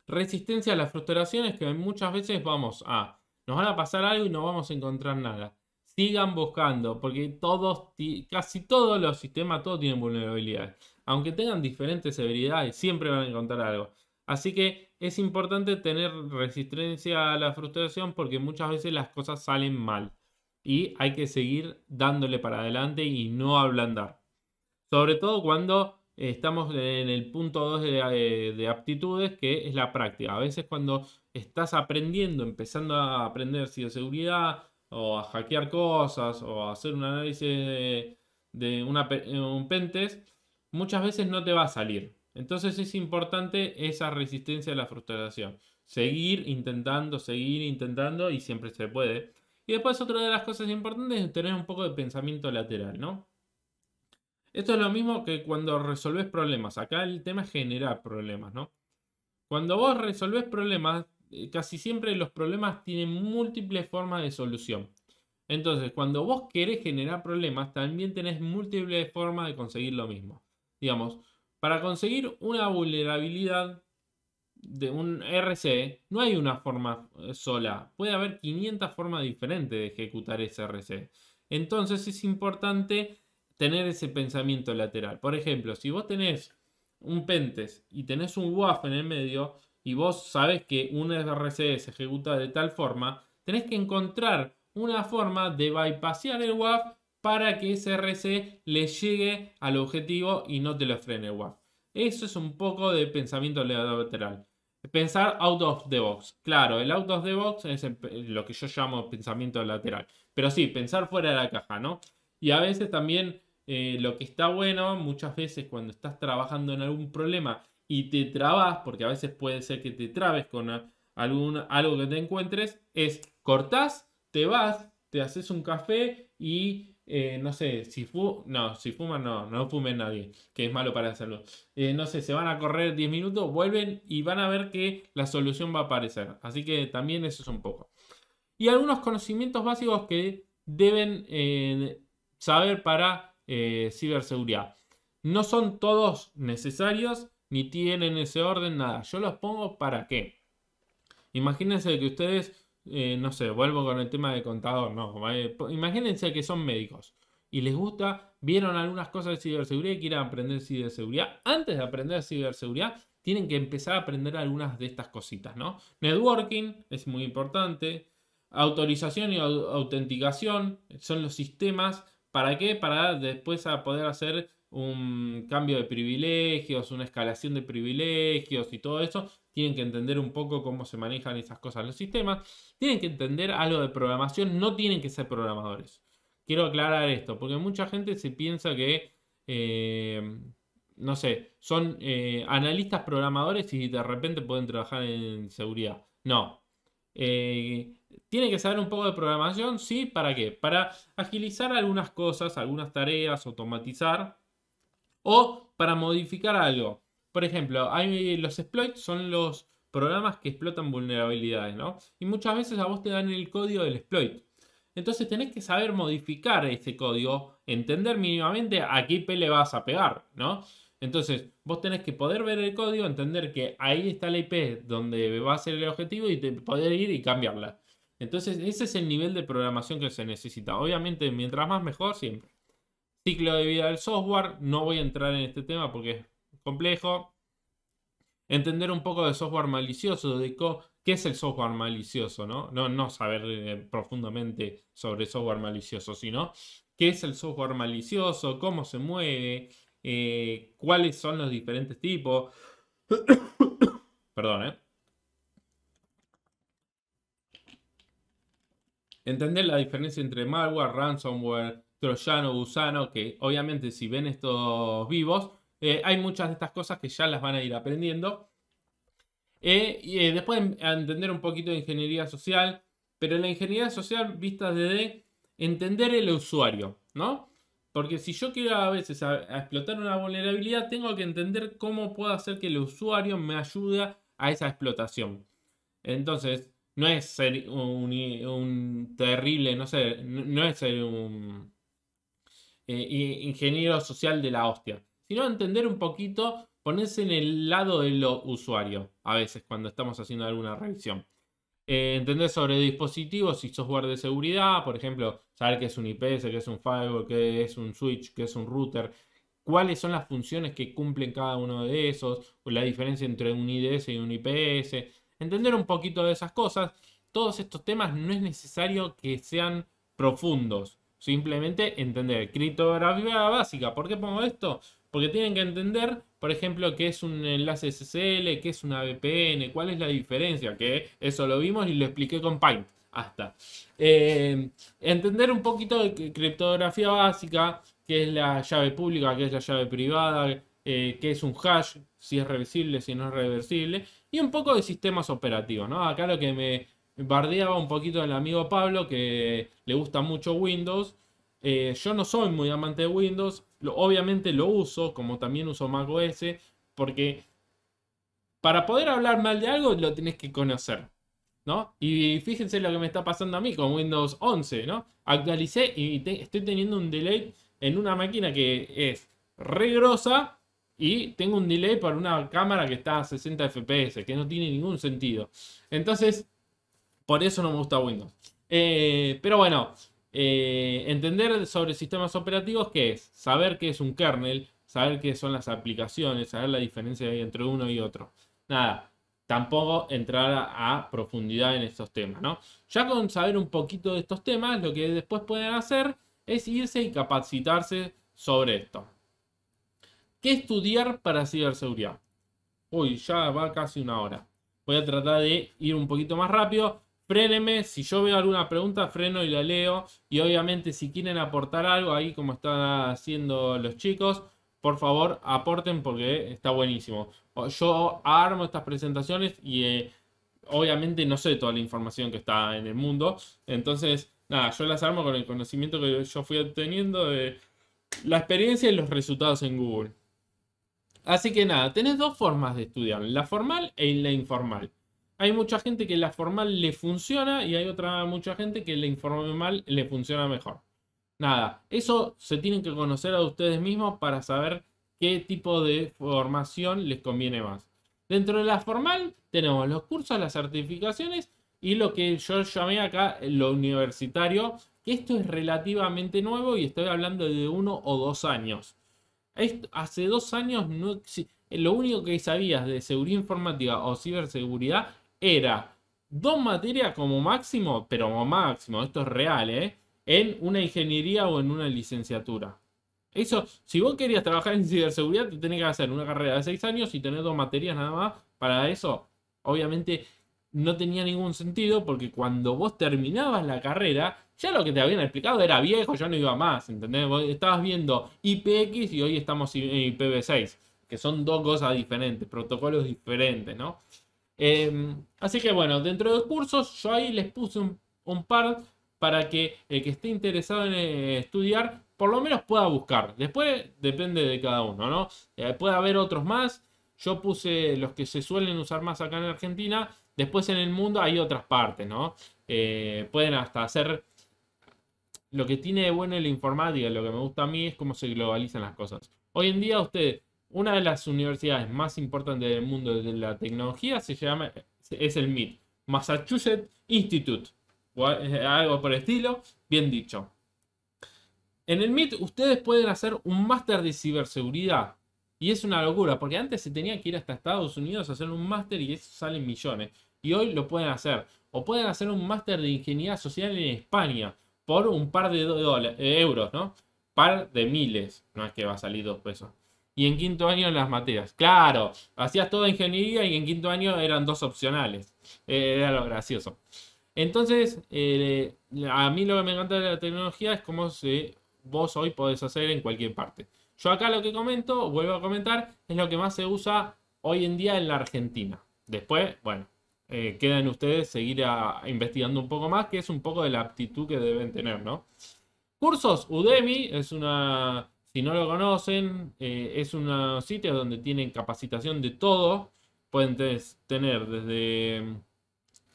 resistencia a las frustraciones que muchas veces vamos a. Nos van a pasar algo y no vamos a encontrar nada. Sigan buscando, porque todos, casi todos los sistemas, todos tienen vulnerabilidades. Aunque tengan diferentes severidades, siempre van a encontrar algo. Así que es importante tener resistencia a la frustración porque muchas veces las cosas salen mal y hay que seguir dándole para adelante y no ablandar. Sobre todo cuando estamos en el punto 2 eh, de, aptitudes, que es la práctica. A veces cuando estás aprendiendo, empezando a aprender ciberseguridad o a hackear cosas o a hacer un análisis de, eh, un pentest, muchas veces no te va a salir. Entonces es importante esa resistencia a la frustración. Seguir intentando, seguir intentando y siempre se puede. Y después otra de las cosas importantes es tener un poco de pensamiento lateral, ¿no? Esto es lo mismo que cuando resolvés problemas. Acá el tema es generar problemas, ¿no? Cuando vos resolvés problemas, eh, casi siempre los problemas tienen múltiples formas de solución. Entonces, cuando vos querés generar problemas, también tenés múltiples formas de conseguir lo mismo. Digamos, para conseguir una vulnerabilidad, de un RC, no hay una forma eh, sola. Puede haber 500 formas diferentes de ejecutar ese RC. Entonces es importante tener ese pensamiento lateral. Por ejemplo, si vos tenés un Pentes y tenés un WAF en el medio y vos sabes que un RC se ejecuta de tal forma, tenés que encontrar una forma de bypassear el WAF para que ese RC le llegue al objetivo y no te lo frene el WAF. Eso es un poco de pensamiento lateral. Pensar out of the box. Claro, el out of the box es lo que yo llamo pensamiento lateral. Pero sí, pensar fuera de la caja, ¿no? Y a veces también eh, lo que está bueno, muchas veces cuando estás trabajando en algún problema y te trabas, porque a veces puede ser que te trabes con algún, algo que te encuentres, es cortás, te vas, te haces un café y eh, no sé, si no, si fuman, no, no fumen nadie, que es malo para la salud. Eh, no sé, se van a correr 10 minutos, vuelven y van a ver que la solución va a aparecer. Así que también eso es un poco. Y algunos conocimientos básicos que deben eh, saber para ciberseguridad. No son todos necesarios, ni tienen ese orden, nada. Yo los pongo para qué. Imagínense que ustedes eh, no sé, vuelvo con el tema de contador, no. Eh, imagínense que son médicos y les gusta, vieron algunas cosas de ciberseguridad y quieren aprender ciberseguridad. Antes de aprender ciberseguridad, tienen que empezar a aprender algunas de estas cositas, ¿no? Networking es muy importante. Autorización y autenticación son los sistemas. ¿Para qué? Para después a poder hacer un cambio de privilegios, una escalación de privilegios y todo eso. Tienen que entender un poco cómo se manejan esas cosas en los sistemas. Tienen que entender algo de programación, no tienen que ser programadores. Quiero aclarar esto, porque mucha gente se piensa que, eh, no sé, son eh, analistas programadores y de repente pueden trabajar en seguridad. No. Eh, tienen tiene que saber un poco de programación, sí, ¿para qué? Para agilizar algunas cosas, algunas tareas, automatizar, o para modificar algo. Por ejemplo, hay, los exploits son los programas que explotan vulnerabilidades, ¿no? Y muchas veces a vos te dan el código del exploit. Entonces tenés que saber modificar ese código, entender mínimamente a qué IP le vas a pegar, ¿no? Entonces, vos tenés que poder ver el código, entender que ahí está la IP donde va a ser el objetivo y poder ir y cambiarla. Entonces, ese es el nivel de programación que se necesita. Obviamente, mientras más mejor, siempre. Ciclo de vida del software, no voy a entrar en este tema porque es complejo. Entender un poco de software malicioso, de qué es el software malicioso, ¿no? No, saber eh, profundamente sobre software malicioso, sino qué es el software malicioso, cómo se mueve, eh, cuáles son los diferentes tipos. Perdón, eh. Entender la diferencia entre malware, ransomware, troyano, gusano, que obviamente si ven estos vivos, eh, hay muchas de estas cosas que ya las van a ir aprendiendo. Eh, y eh, después entender un poquito de ingeniería social, pero la ingeniería social vista desde entender el usuario, ¿no? Porque si yo quiero a veces explotar una vulnerabilidad, tengo que entender cómo puedo hacer que el usuario me ayude a esa explotación. Entonces, no es ser un, un terrible, no sé, no es ser un, eh, ingeniero social de la hostia, sino entender un poquito, ponerse en el lado de los usuario a veces cuando estamos haciendo alguna revisión. Eh, entender sobre dispositivos y software de seguridad, por ejemplo, saber qué es un IPS, qué es un firewall, qué es un switch, qué es un router, cuáles son las funciones que cumplen cada uno de esos, o la diferencia entre un IDS y un IPS, entender un poquito de esas cosas. Todos estos temas no es necesario que sean profundos, Simplemente entender criptografía básica. ¿Por qué pongo esto? Porque tienen que entender, por ejemplo, qué es un enlace SSL, qué es una VPN, cuál es la diferencia, que eso lo vimos y lo expliqué con Paint. Hasta. Eh, entender un poquito de criptografía básica, qué es la llave pública, qué es la llave privada, eh, qué es un hash, si es reversible, si no es reversible, y un poco de sistemas operativos. ¿no? Acá lo que me bardeaba un poquito el amigo Pablo que le gusta mucho Windows. Eh, yo no soy muy amante de Windows, obviamente lo uso, como también uso Mac OS, porque para poder hablar mal de algo lo tenés que conocer. ¿No? Y fíjense lo que me está pasando a mí con Windows 11, ¿no? Actualicé y estoy teniendo un delay en una máquina que es re y tengo un delay para una cámara que está a 60 fps, que no tiene ningún sentido. Entonces, por eso no me gusta Windows. Eh, pero bueno, eh, entender sobre sistemas operativos, ¿qué es? Saber qué es un kernel, saber qué son las aplicaciones, saber la diferencia entre uno y otro. Nada, tampoco entrar a, a, profundidad en estos temas, ¿no? Ya con saber un poquito de estos temas, lo que después pueden hacer es irse y capacitarse sobre esto. ¿Qué estudiar para ciberseguridad? Uy, ya va casi una hora. Voy a tratar de ir un poquito más rápido fréneme. Si yo veo alguna pregunta, freno y la leo. Y obviamente si quieren aportar algo, ahí como están haciendo los chicos, por favor aporten porque está buenísimo. Yo armo estas presentaciones y eh, obviamente no sé toda la información que está en el mundo. Entonces, nada, yo las armo con el conocimiento que yo fui obteniendo de la experiencia y los resultados en Google. Así que nada, tenés dos formas de estudiar, la formal e la informal hay mucha gente que la formal le funciona y hay otra mucha gente que la informal le funciona mejor. Nada, eso se tienen que conocer a ustedes mismos para saber qué tipo de formación les conviene más. Dentro de la formal tenemos los cursos, las certificaciones y lo que yo llamé acá eh, lo universitario, que esto es relativamente nuevo y estoy hablando de uno o dos años. hace dos años no eh, lo único que sabías de seguridad informática o ciberseguridad era dos materias como máximo, pero como máximo, esto es real, ¿eh? en una ingeniería o en una licenciatura. Eso, si vos querías trabajar en ciberseguridad, te tenés que hacer una carrera de seis años y tener dos materias nada más para eso. Obviamente no tenía ningún sentido porque cuando vos terminabas la carrera, ya lo que te habían explicado era viejo, ya no iba más, ¿entendés? estabas viendo IPX y hoy estamos en IPv6, que son dos cosas diferentes, protocolos diferentes, ¿no? Em, así que bueno, dentro de los cursos yo ahí les puse un, par para que el que esté interesado en eh, estudiar por lo menos pueda buscar. Después depende de cada uno, ¿no? Eh, puede haber otros más. Yo puse los que se suelen usar más acá en Argentina. Después en el mundo hay otras partes, ¿no? Eh, pueden hasta hacer... Lo que tiene de bueno en la informática, lo que me gusta a mí es cómo se globalizan las cosas. Hoy en día usted una de las universidades más importantes del mundo de la tecnología se llama, es el MIT, Massachusetts Institute, o eh, algo por el estilo, bien dicho. En el MIT ustedes pueden hacer un máster de ciberseguridad. Y es una locura, porque antes se tenía que ir hasta Estados Unidos a hacer un máster y eso salen millones. Y hoy lo pueden hacer. O pueden hacer un máster de ingeniería social en España por un par de eh, euros, ¿no? Par de miles. No es que va a salir dos pesos y en quinto año en las materias. Claro, hacías toda ingeniería y en quinto año eran dos opcionales. Eh, era lo gracioso. Entonces, eh, a mí lo que me encanta de la tecnología es cómo se, vos hoy podés hacer en cualquier parte. Yo acá lo que comento, vuelvo a comentar, es lo que más se usa hoy en día en la Argentina. Después, bueno, eh, quedan ustedes seguir a, investigando un poco más, que es un poco de la aptitud que deben tener, ¿no? Cursos, Udemy es una no lo conocen, eh, es un sitio donde tienen capacitación de todo. Pueden tener desde,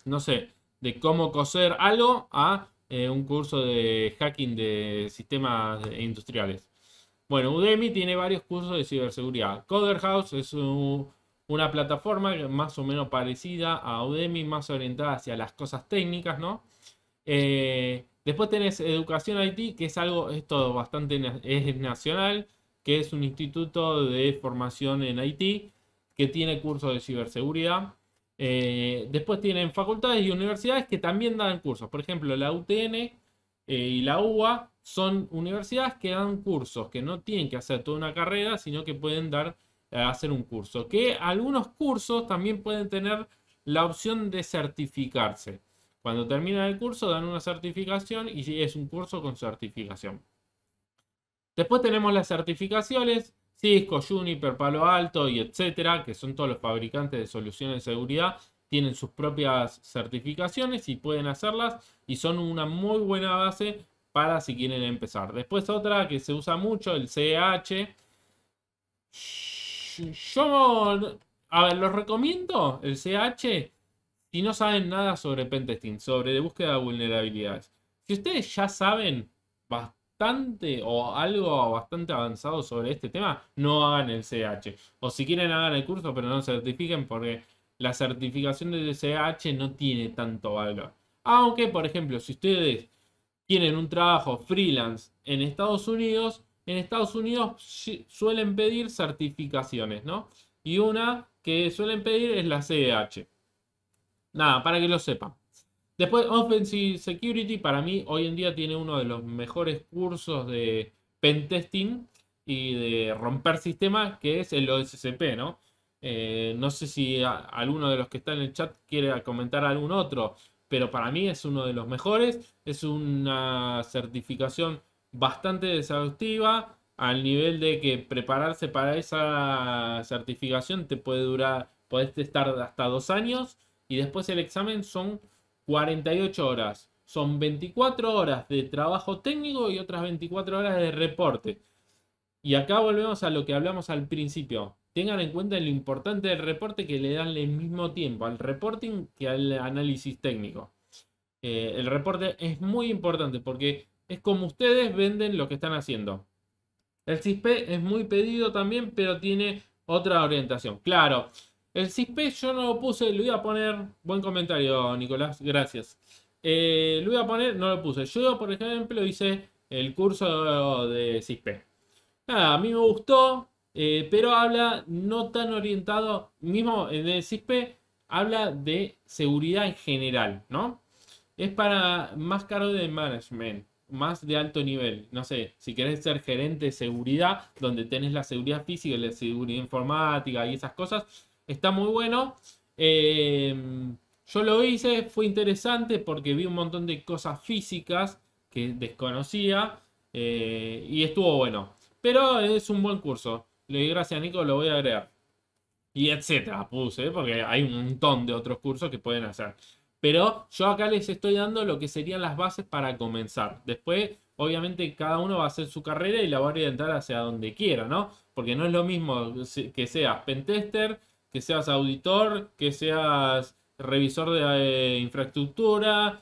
no sé, de cómo coser algo a eh, un curso de hacking de sistemas industriales. Bueno, Udemy tiene varios cursos de ciberseguridad. Coder House es una plataforma más o menos parecida a Udemy, más orientada hacia las cosas técnicas, ¿no? Eh, Después tenés Educación Haití, que es algo, es todo bastante nacional, que es un instituto de formación en Haití, que tiene cursos de ciberseguridad. Eh, después tienen facultades y universidades que también dan cursos. Por ejemplo, la UTN eh, y la Ua son universidades que dan cursos, que no tienen que hacer toda una carrera, sino que pueden dar, eh, hacer un curso. Que algunos cursos también pueden tener la opción de certificarse. Cuando terminan el curso dan una certificación y es un curso con certificación. Después tenemos las certificaciones, Cisco, Juniper, Palo Alto y etcétera, que son todos los fabricantes de soluciones de seguridad, tienen sus propias certificaciones y pueden hacerlas y son una muy buena base para si quieren empezar. Después otra que se usa mucho, el CH. Yo, a ver, los recomiendo, el CH si no saben nada sobre pentesting, sobre búsqueda de vulnerabilidades, si ustedes ya saben bastante o algo bastante avanzado sobre este tema, no hagan el CH. O si quieren hagan el curso, pero no certifiquen porque la certificación del CH no tiene tanto valor. Aunque, por ejemplo, si ustedes tienen un trabajo freelance en Estados Unidos, en Estados Unidos suelen pedir certificaciones, ¿no? Y una que suelen pedir es la CH. Nada, para que lo sepan. Después, Offensive Security para mí hoy en día tiene uno de los mejores cursos de pentesting y de romper sistemas, que es el OSCP, ¿no? Eh, no sé si alguno de los que está en el chat quiere comentar algún otro, pero para mí es uno de los mejores. Es una certificación bastante exhaustiva, al nivel de que prepararse para esa certificación te puede durar, podés estar hasta dos años y después el examen son 48 horas. Son 24 horas de trabajo técnico y otras 24 horas de reporte. Y acá volvemos a lo que hablamos al principio. Tengan en cuenta lo importante del reporte que le dan el mismo tiempo al reporting que al análisis técnico. Eh, el reporte es muy importante porque es como ustedes venden lo que están haciendo. El CISP es muy pedido también, pero tiene otra orientación. Claro, el CISPE yo no lo puse, lo iba a poner. Buen comentario, Nicolás, gracias. Eh, lo iba a poner, no lo puse. Yo, por ejemplo, hice el curso de CISPE. Nada, a mí me gustó, eh, pero habla no tan orientado, mismo en el CISPE, habla de seguridad en general, ¿no? Es para más cargo de management, más de alto nivel. No sé, si querés ser gerente de seguridad, donde tenés la seguridad física, la seguridad informática y esas cosas, Está muy bueno. Eh, yo lo hice, fue interesante porque vi un montón de cosas físicas que desconocía eh, y estuvo bueno. Pero es un buen curso. Le di gracias a Nico, lo voy a agregar. Y etcétera, puse, porque hay un montón de otros cursos que pueden hacer. Pero yo acá les estoy dando lo que serían las bases para comenzar. Después, obviamente, cada uno va a hacer su carrera y la va a orientar hacia donde quiera, ¿no? Porque no es lo mismo que seas pentester que seas auditor, que seas revisor de eh, infraestructura,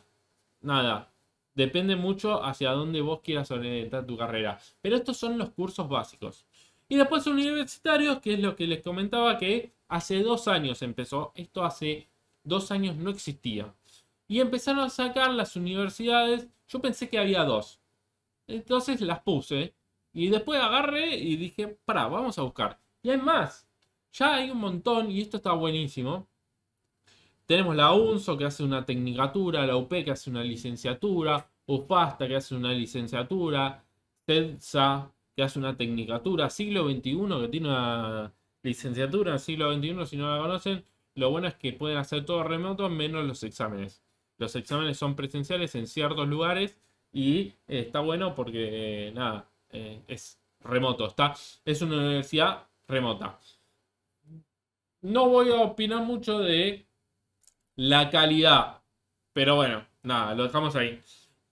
nada. Depende mucho hacia dónde vos quieras orientar tu carrera. Pero estos son los cursos básicos. Y después universitarios, que es lo que les comentaba que hace dos años empezó. Esto hace dos años no existía. Y empezaron a sacar las universidades. Yo pensé que había dos. Entonces las puse. Y después agarré y dije, para, vamos a buscar. Y hay más. Ya hay un montón y esto está buenísimo. Tenemos la UNSO que hace una tecnicatura, la UP que hace una licenciatura, UPASTA que hace una licenciatura, TEDSA que hace una tecnicatura, siglo XXI que tiene una licenciatura, siglo XXI si no la conocen, lo bueno es que pueden hacer todo remoto menos los exámenes. Los exámenes son presenciales en ciertos lugares y eh, está bueno porque, eh, nada, eh, es remoto, está, es una universidad remota. No voy a opinar mucho de la calidad. Pero bueno, nada, lo dejamos ahí.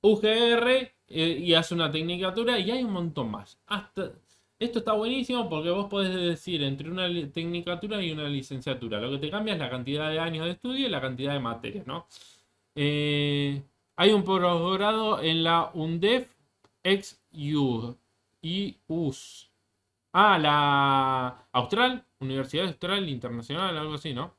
UGR eh, y hace una tecnicatura y hay un montón más. Hasta, esto está buenísimo porque vos podés decir entre una tecnicatura y una licenciatura. Lo que te cambia es la cantidad de años de estudio y la cantidad de materia. ¿no? Eh, hay un posgrado en la UNDEF ex y US. Ah, la Austral, Universidad Austral Internacional, algo así, ¿no?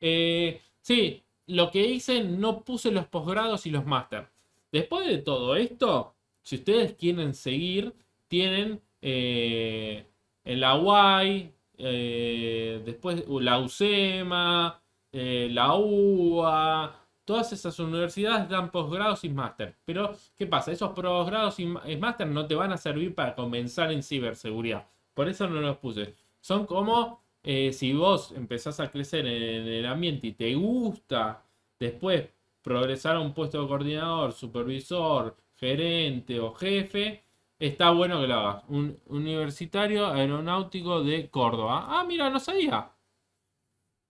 Eh, sí, lo que hice, no puse los posgrados y los máster. Después de todo esto, si ustedes quieren seguir, tienen eh, el eh, uh, la UAI, e después la UCEMA, la UA, todas esas universidades dan posgrados y máster. Pero, ¿qué pasa? Esos posgrados y máster no te van a servir para comenzar en ciberseguridad. Por eso no los puse. Son como eh, si vos empezás a crecer en, el ambiente y te gusta después progresar a un puesto de coordinador, supervisor, gerente o jefe, está bueno que lo hagas. Un universitario aeronáutico de Córdoba. Ah, mira, no sabía.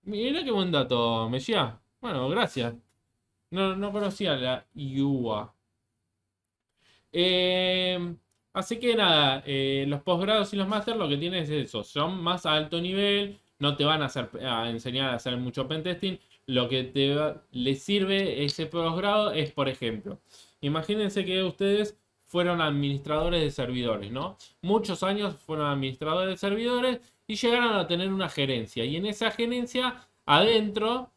Mira qué buen dato, Mejía. Bueno, gracias. No, no conocía la IUA. Eh, Así que nada, eh, los posgrados y los máster lo que tienen es eso, son más alto nivel, no te van a, enseñar a hacer mucho pentesting, lo que les sirve ese posgrado es, por ejemplo, imagínense que ustedes fueron administradores de servidores, ¿no? Muchos años fueron administradores de servidores y llegaron a tener una gerencia. Y en esa gerencia, adentro,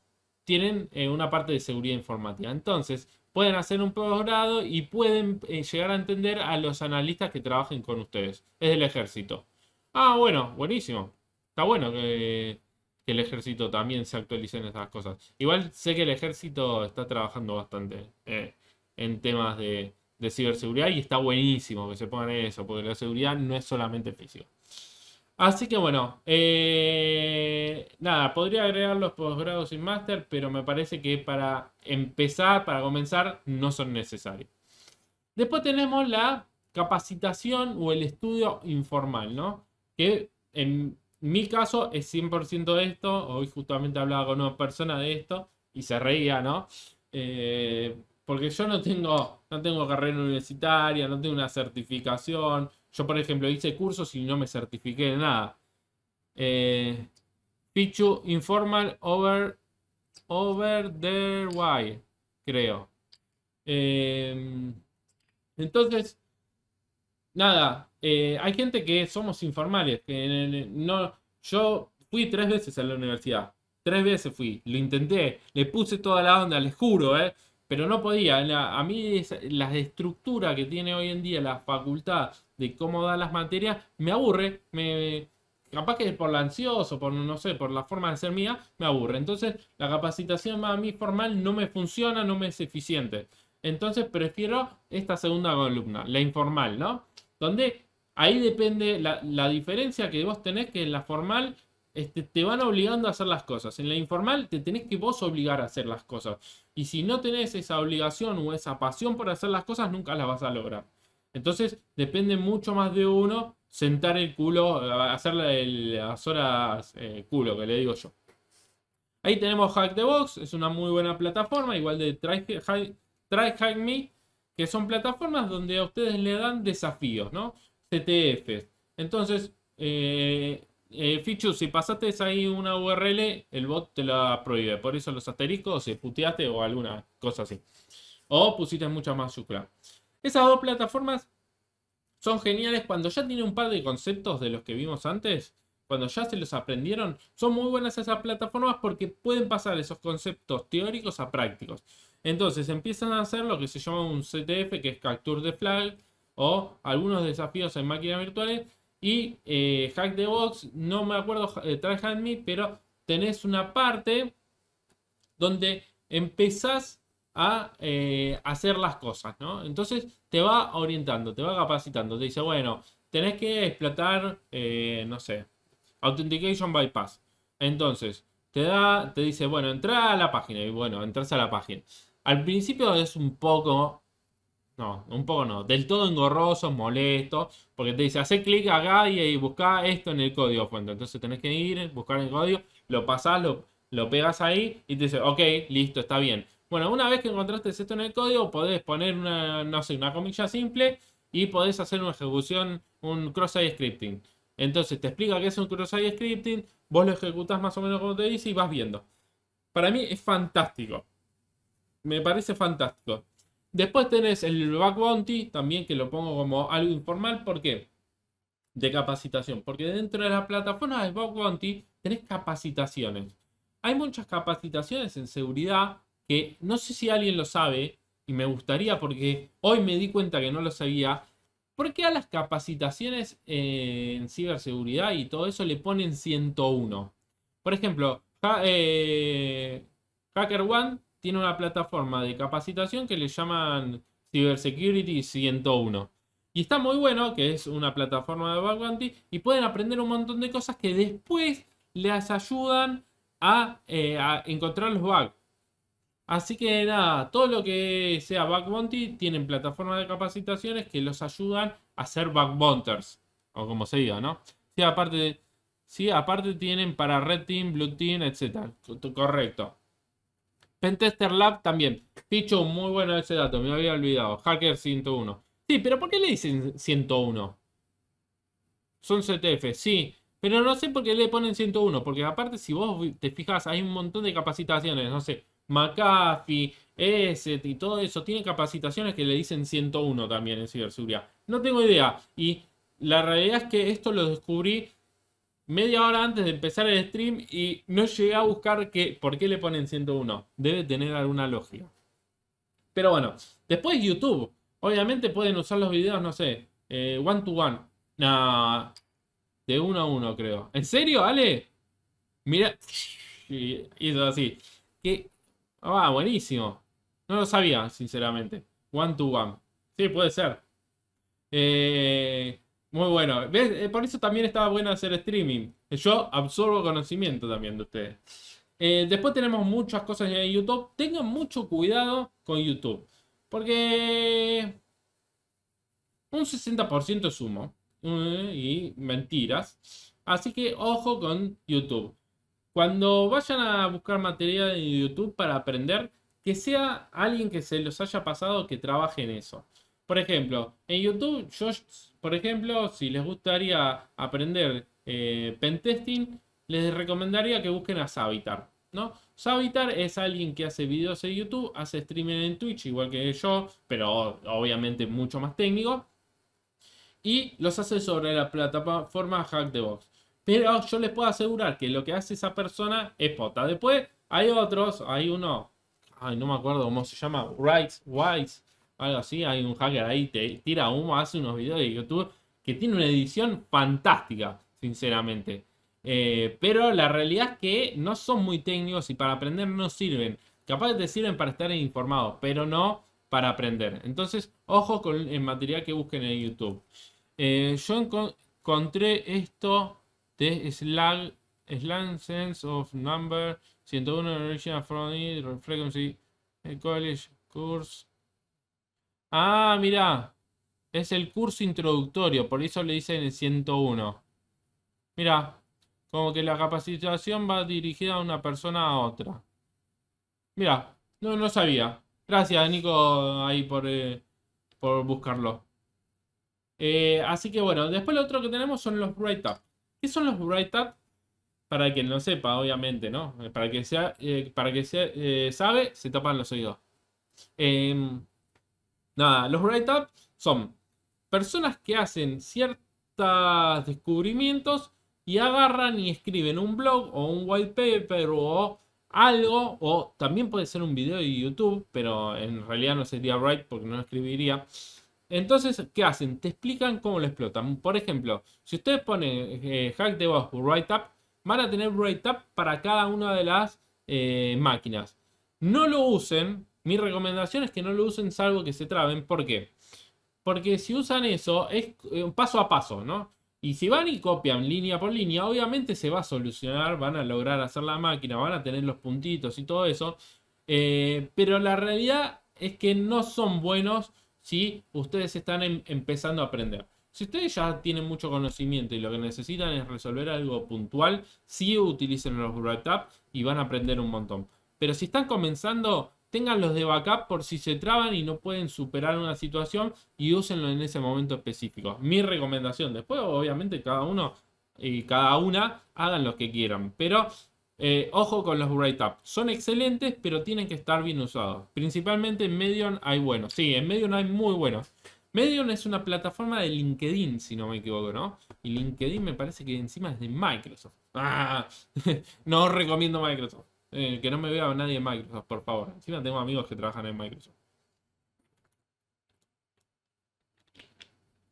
tienen eh, una parte de seguridad informática. Entonces, pueden hacer un posgrado y pueden eh, llegar a entender a los analistas que trabajen con ustedes. Es del ejército. Ah, bueno, buenísimo. Está bueno que, el ejército también se actualice en estas cosas. Igual sé que el ejército está trabajando bastante eh, en temas de, ciberseguridad y está buenísimo que se pongan eso, porque la seguridad no es solamente físico. Así que bueno, eh, nada, podría agregar los posgrados y máster, pero me parece que para empezar, para comenzar, no son necesarios. Después tenemos la capacitación o el estudio informal, ¿no? Que en mi caso es 100% de esto. Hoy justamente hablaba con una persona de esto y se reía, ¿no? Eh, porque yo no tengo, no tengo carrera universitaria, no tengo una certificación. Yo, por ejemplo, hice cursos y no me certifiqué de nada. Eh, Pichu informal over, over the why creo. Eh, entonces, nada, eh, hay gente que somos informales, que no, yo fui tres veces a la universidad, tres veces fui, lo intenté, le puse toda la onda, les juro, eh, pero no podía. a mí la estructura que tiene hoy en día la facultad de cómo da las materias me aburre, me capaz que por la ansioso, por no sé, por la forma de ser mía, me aburre. Entonces, la capacitación más a mí formal no me funciona, no me es eficiente. Entonces, prefiero esta segunda columna, la informal, ¿no? Donde ahí depende la, la diferencia que vos tenés que en la formal te van obligando a hacer las cosas. En la informal te tenés que vos obligar a hacer las cosas. Y si no tenés esa obligación o esa pasión por hacer las cosas, nunca las vas a lograr. Entonces depende mucho más de uno sentar el culo, hacer las horas eh, culo que le digo yo. Ahí tenemos Hack the Box, es una muy buena plataforma, igual de Try, Hack Me, que son plataformas donde a ustedes le dan desafíos, ¿no? CTFs. Entonces, eh, eh, Fichu, si pasaste ahí una URL, el bot te la prohíbe. Por eso los asteriscos, si puteaste o alguna cosa así. O pusiste mucha más mayúscula. Esas dos plataformas son geniales cuando ya tienen un par de conceptos de los que vimos antes. Cuando ya se los aprendieron, son muy buenas esas plataformas porque pueden pasar esos conceptos teóricos a prácticos. Entonces empiezan a hacer lo que se llama un CTF, que es Capture the Flag, o algunos desafíos en máquinas virtuales, y eh, Hack the Box, no me acuerdo, eh, Try Hand pero tenés una parte donde empezás a eh, hacer las cosas, ¿no? Entonces te va orientando, te va capacitando, te dice, bueno, tenés que explotar, eh, no sé, Authentication Bypass. Entonces, te da, te dice, bueno, entra a la página y bueno, entras a la página. Al principio es un poco no, un poco no. Del todo engorroso, molesto, porque te dice, hace clic acá y, busca esto en el código Entonces tenés que ir, buscar el código, lo pasás, lo, lo pegas ahí y te dice, ok, listo, está bien. Bueno, una vez que encontraste esto en el código, podés poner una, no sé, una comilla simple y podés hacer una ejecución, un cross-site scripting. Entonces te explica qué es un cross-site scripting, vos lo ejecutás más o menos como te dice y vas viendo. Para mí es fantástico. Me parece fantástico. Después tenés el back bounty, también que lo pongo como algo informal, ¿por qué? De capacitación, porque dentro de las plataformas de back bounty tenés capacitaciones. Hay muchas capacitaciones en seguridad que no sé si alguien lo sabe y me gustaría porque hoy me di cuenta que no lo sabía. ¿Por qué a las capacitaciones eh, en ciberseguridad y todo eso le ponen 101? Por ejemplo, eh, Hacker One tiene una plataforma de capacitación que le llaman Cybersecurity 101. Y está muy bueno, que es una plataforma de bug bounty, y pueden aprender un montón de cosas que después les ayudan eh, a, encontrar los bugs. Así que nada, todo lo que sea bug bounty tienen plataformas de capacitaciones que los ayudan a ser bug bounters, o como se diga, ¿no? Sí, aparte, sí, aparte tienen para Red Team, Blue Team, etc. Correcto. Pentester Lab también. Picho, muy bueno ese dato, me había olvidado. Hacker 101. Sí, pero ¿por qué le dicen 101? Son CTF, sí. Pero no sé por qué le ponen 101, porque aparte si vos te fijas hay un montón de capacitaciones, no sé, McAfee, ESET y todo eso, tiene capacitaciones que le dicen 101 también en ciberseguridad. No tengo idea. Y la realidad es que esto lo descubrí media hora antes de empezar el stream y no llegué a buscar que, por qué le ponen 101. Debe tener alguna lógica. Pero bueno, después YouTube. Obviamente pueden usar los videos, no sé, one to one. No. de uno a uno creo. ¿En serio, Ale? Mira, y hizo así. Que, ah, buenísimo. No lo sabía, sinceramente. One to one. Sí, puede ser. Eh, muy bueno. Eh, por eso también estaba bueno hacer streaming. Yo absorbo conocimiento también de ustedes. Eh, después tenemos muchas cosas en YouTube. Tengan mucho cuidado con YouTube. Porque un 60% es humo eh, y mentiras. Así que ojo con YouTube. Cuando vayan a buscar material en YouTube para aprender, que sea alguien que se los haya pasado que trabaje en eso. Por ejemplo, en YouTube, yo, por ejemplo, si les gustaría aprender eh, pentesting, les recomendaría que busquen a Savitar. ¿no? Savitar es alguien que hace videos en YouTube, hace streaming en Twitch, igual que yo, pero obviamente mucho más técnico. Y los hace sobre la plataforma Hack the Box. Pero yo les puedo asegurar que lo que hace esa persona es pota. Después hay otros, hay uno, ay, no me acuerdo cómo se llama, Rights, Wise, algo así. Hay un hacker ahí, te tira humo, hace unos videos de YouTube que tiene una edición fantástica, sinceramente. Eh, pero la realidad es que no son muy técnicos y para aprender no sirven. Capaz que te sirven para estar informados, pero no para aprender. Entonces, ojo con el material que busquen en YouTube. Eh, yo encontré esto de Slang Sense of Number 101 Original Frequency eh, College Course Ah, mira, Es el curso introductorio, por eso le dicen el 101. Mira, como que la capacitación va dirigida a una persona a otra. Mira, no, no sabía. Gracias, Nico, ahí por, eh, buscarlo. Eh, así que bueno, después lo otro que tenemos son los write up ¿Qué son los write up Para quien no sepa, obviamente, ¿no? Para que sea, eh, para que sea, sabe, se tapan los oídos. Eh, Nada, los write-ups son personas que hacen ciertos descubrimientos y agarran y escriben un blog o un white paper o algo, o también puede ser un video de YouTube, pero en realidad no sería write porque no escribiría. Entonces, ¿qué hacen? Te explican cómo lo explotan. Por ejemplo, si ustedes ponen eh, hack de o write up, van a tener write up para cada una de las eh, máquinas. No lo usen mi recomendación es que no lo usen salvo que se traben. ¿Por qué? Porque si usan eso, es eh, paso a paso, ¿no? Y si van y copian línea por línea, obviamente se va a solucionar, van a lograr hacer la máquina, van a tener los puntitos y todo eso. Eh, pero la realidad es que no son buenos si ustedes están em, empezando a aprender. Si ustedes ya tienen mucho conocimiento y lo que necesitan es resolver algo puntual, sí utilicen los write-up y van a aprender un montón. Pero si están comenzando, los de backup por si se traban y no pueden superar una situación y úsenlo en ese momento específico. Mi recomendación. Después, obviamente, cada uno y cada una hagan lo que quieran. Pero eh, ojo con los write-up. Son excelentes, pero tienen que estar bien usados. Principalmente en Medium hay buenos. Sí, en Medium hay muy buenos. Medium es una plataforma de LinkedIn, si no me equivoco, ¿no? Y LinkedIn me parece que encima es de Microsoft. Ah, no recomiendo Microsoft. Eh, que no me vea nadie en Microsoft, por favor. Encima tengo amigos que trabajan en Microsoft.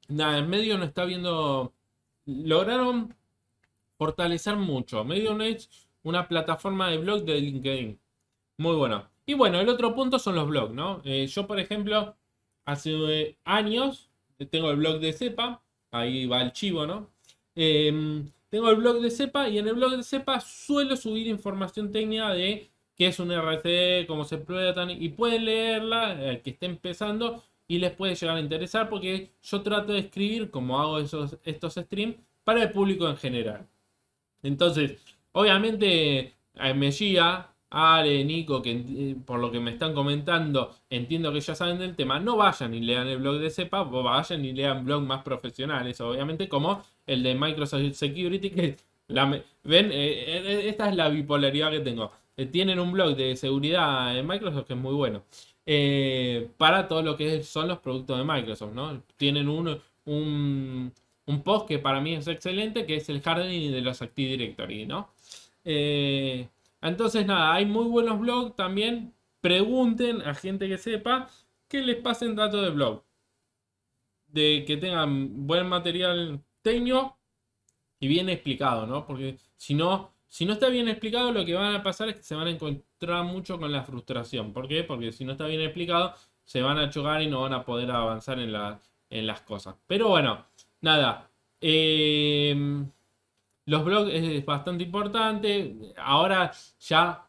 Nada, en medio no está viendo. Lograron fortalecer mucho. Medium es una plataforma de blog de LinkedIn. Muy bueno. Y bueno, el otro punto son los blogs, ¿no? Eh, yo, por ejemplo, hace eh, años tengo el blog de Cepa. Ahí va el chivo, ¿no? Eh, tengo el blog de CEPA y en el blog de CEPA suelo subir información técnica de qué es un RC, cómo se prueba y pueden leerla, el eh, que esté empezando y les puede llegar a interesar porque yo trato de escribir cómo hago esos, estos streams para el público en general. Entonces, obviamente eh, Mejía, Ale, Nico, que eh, por lo que me están comentando, entiendo que ya saben del tema, no vayan y lean el blog de Cepa, vayan y lean blogs más profesionales, obviamente, como el de Microsoft Security, que ven, eh, eh, eh, esta es la bipolaridad que tengo. tienen un blog de seguridad en Microsoft que es muy bueno. para todo lo que son los productos de Microsoft, ¿no? Tienen un, un, post que para mí es excelente, que es el hardening de los Active Directory, ¿no? entonces, nada, hay muy buenos blogs también. Pregunten a gente que sepa que les pasen datos de blog. De que tengan buen material teño y bien explicado, ¿no? Porque si no, si no está bien explicado, lo que van a pasar es que se van a encontrar mucho con la frustración. ¿Por qué? Porque si no está bien explicado, se van a chocar y no van a poder avanzar en, la, en las cosas. Pero bueno, nada. Em, los blogs es bastante importante. Ahora ya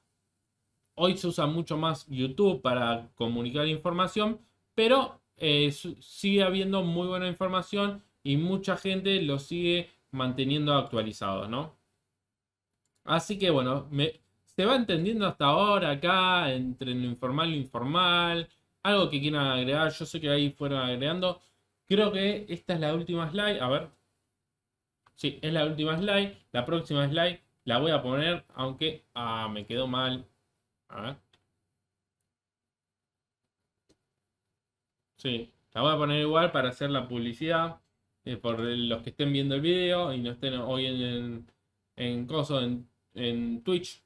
hoy se usa mucho más YouTube para comunicar información, pero eh, sigue habiendo muy buena información y mucha gente lo sigue manteniendo actualizado, ¿no? Así que bueno, se va entendiendo hasta ahora acá, entre lo informal y lo informal. Algo que quieran agregar, yo sé que ahí fueron agregando. Creo que esta es la última slide. A ver. Sí, es la última slide. La próxima slide la voy a poner, aunque ah, me quedó mal. A ver. Sí, la voy a poner igual para hacer la publicidad. Eh, por los que estén viendo el video y no estén hoy en, en, en Coso, en, Twitch.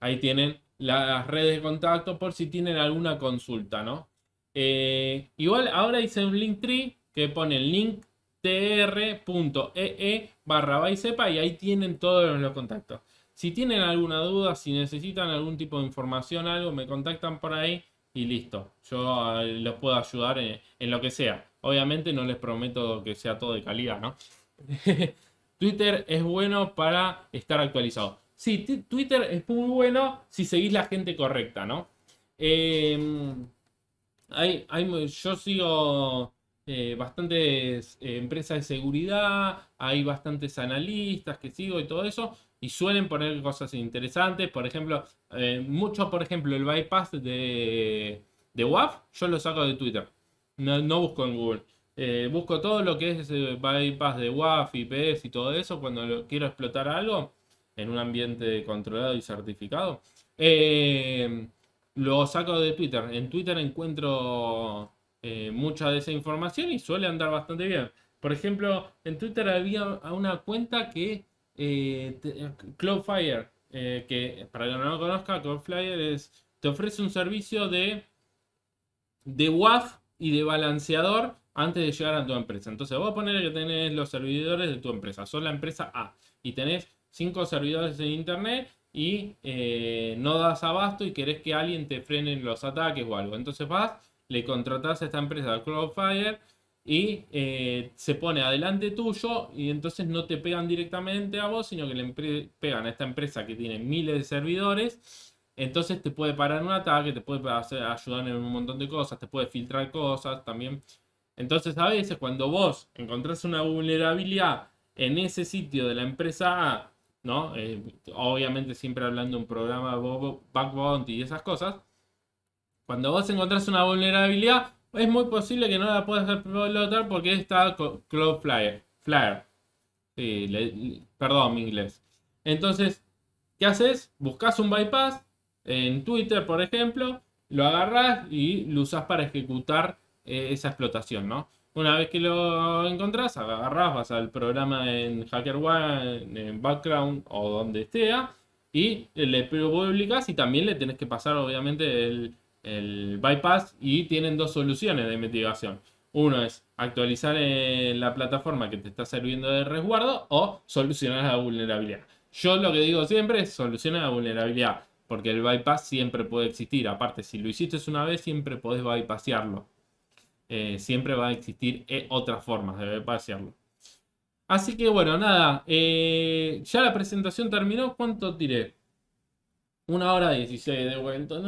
Ahí tienen las redes de contacto por si tienen alguna consulta, ¿no? Eh, igual ahora hice un link tree que pone el link tr.ee e barra sepa y ahí tienen todos los contactos. Si tienen alguna duda, si necesitan algún tipo de información, algo, me contactan por ahí y listo. Yo eh, los puedo ayudar en lo que sea. Obviamente no les prometo que sea todo de calidad, ¿no? Twitter es bueno para estar actualizado. Sí, Twitter es muy bueno si seguís la gente correcta, ¿no? Em, hay, yo sigo eh, bastantes eh, empresas de seguridad, hay bastantes analistas que sigo y todo eso, y suelen poner cosas interesantes. Por ejemplo, eh, mucho, por ejemplo, el bypass de, de WAF, yo lo saco de Twitter. No, busco en Google. Eh, busco todo lo que es eh, bypass de WAF, IPS y todo eso cuando quiero explotar algo en un ambiente controlado y certificado. Eh, lo saco de Twitter. En Twitter encuentro mucha de esa información y suele andar bastante bien. Por ejemplo, en Twitter había una cuenta que Cloudfire. que para que no lo conozca, Cloudflare es, te ofrece un servicio de, de WAF y de balanceador antes de llegar a tu empresa. Entonces, vos poner que tenés los servidores de tu empresa, sos la empresa A y tenés cinco servidores en internet y eh, no das abasto y querés que alguien te frene los ataques o algo. Entonces vas, le contratás a esta empresa, Cloudfire, y eh, se pone adelante tuyo y entonces no te pegan directamente a vos, sino que le pegan a esta empresa que tiene miles de servidores entonces te puede parar un ataque, te puede hacer, ayudar en un montón de cosas, te puede filtrar cosas también. Entonces a veces cuando vos encontrás una vulnerabilidad en ese sitio de la empresa ¿no? Eh, obviamente siempre hablando de un programa back bounty y esas cosas. Cuando vos encontrás una vulnerabilidad, es muy posible que no la puedas explotar porque está Cloudflare. Sí, perdón mi inglés. Entonces, ¿qué haces? Buscas un bypass, en Twitter, por ejemplo, lo agarras y lo usas para ejecutar eh, esa explotación, ¿no? Una vez que lo encontrás, agarras, vas al programa en HackerOne, en Background o donde sea, y le publicas y también le tenés que pasar obviamente el, el bypass y tienen dos soluciones de mitigación. Uno es actualizar eh, la plataforma que te está sirviendo de resguardo o solucionar la vulnerabilidad. Yo lo que digo siempre es solucionar la vulnerabilidad. Porque el bypass siempre puede existir. Aparte, si lo hiciste una vez, siempre podés bypassarlo. Eh, siempre va a existir eh, otras formas de bypassarlo. Así que bueno, nada. Eh, ya la presentación terminó. ¿Cuánto tiré? Una hora dieciséis de vuelta.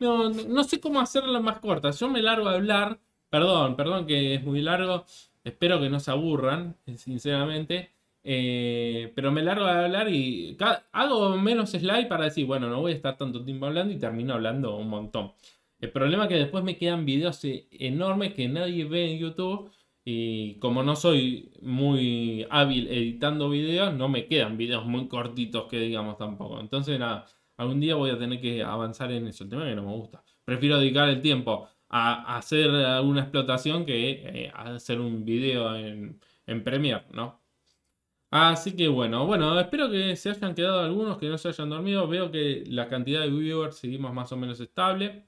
No, no sé cómo hacerla más corta. Yo me largo a hablar. Perdón, perdón que es muy largo. Espero que no se aburran, sinceramente. Eh, pero me largo de hablar y hago menos slide para decir, bueno, no voy a estar tanto tiempo hablando y termino hablando un montón. El problema es que después me quedan videos eh, enormes que nadie ve en YouTube y como no soy muy hábil editando videos, no me quedan videos muy cortitos que digamos tampoco. Entonces nada, algún día voy a tener que avanzar en eso. El tema que no me gusta. Prefiero dedicar el tiempo a hacer alguna explotación que eh, hacer un video en, en Premiere, ¿no? Así que bueno, bueno, espero que se hayan quedado algunos, que no se hayan dormido. Veo que la cantidad de viewers seguimos más o menos estable.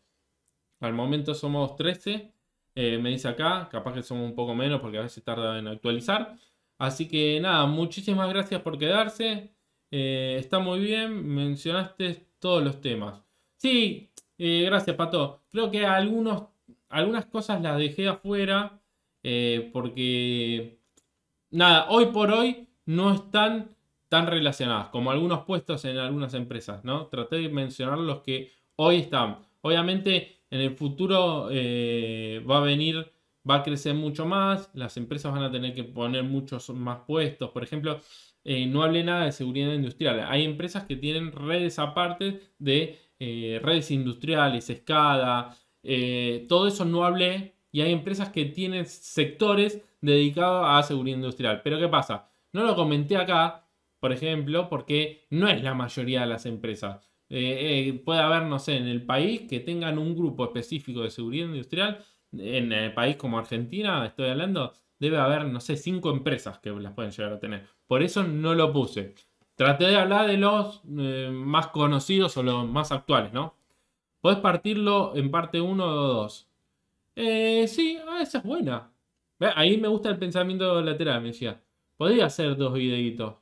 Al momento somos 13. Eh, me dice acá, capaz que somos un poco menos porque a veces tarda en actualizar. Así que nada, muchísimas gracias por quedarse. Eh, está muy bien, mencionaste todos los temas. Sí, eh, gracias Pato. Creo que algunos, algunas cosas las dejé afuera porque... Nada, hoy por hoy no están tan relacionadas como algunos puestos en algunas empresas, ¿no? Traté de mencionar los que hoy están. Obviamente en el futuro eh, va a venir, va a crecer mucho más, las empresas van a tener que poner muchos más puestos, por ejemplo, eh, no hablé nada de seguridad industrial, hay empresas que tienen redes aparte de eh, redes industriales, escada, todo eso no hablé y hay empresas que tienen sectores dedicados a seguridad industrial, pero ¿qué pasa? No lo comenté acá, por ejemplo, porque no es la mayoría de las empresas. Eh, eh, puede haber, no sé, en el país que tengan un grupo específico de seguridad industrial. En el país como Argentina, estoy hablando, debe haber, no sé, cinco empresas que las pueden llegar a tener. Por eso no lo puse. Traté de hablar de los eh, más conocidos o los más actuales, ¿no? ¿Podés partirlo en parte 1 o 2? sí, ah, esa es buena. Ahí me gusta el pensamiento lateral, me decía. Podría hacer dos videitos.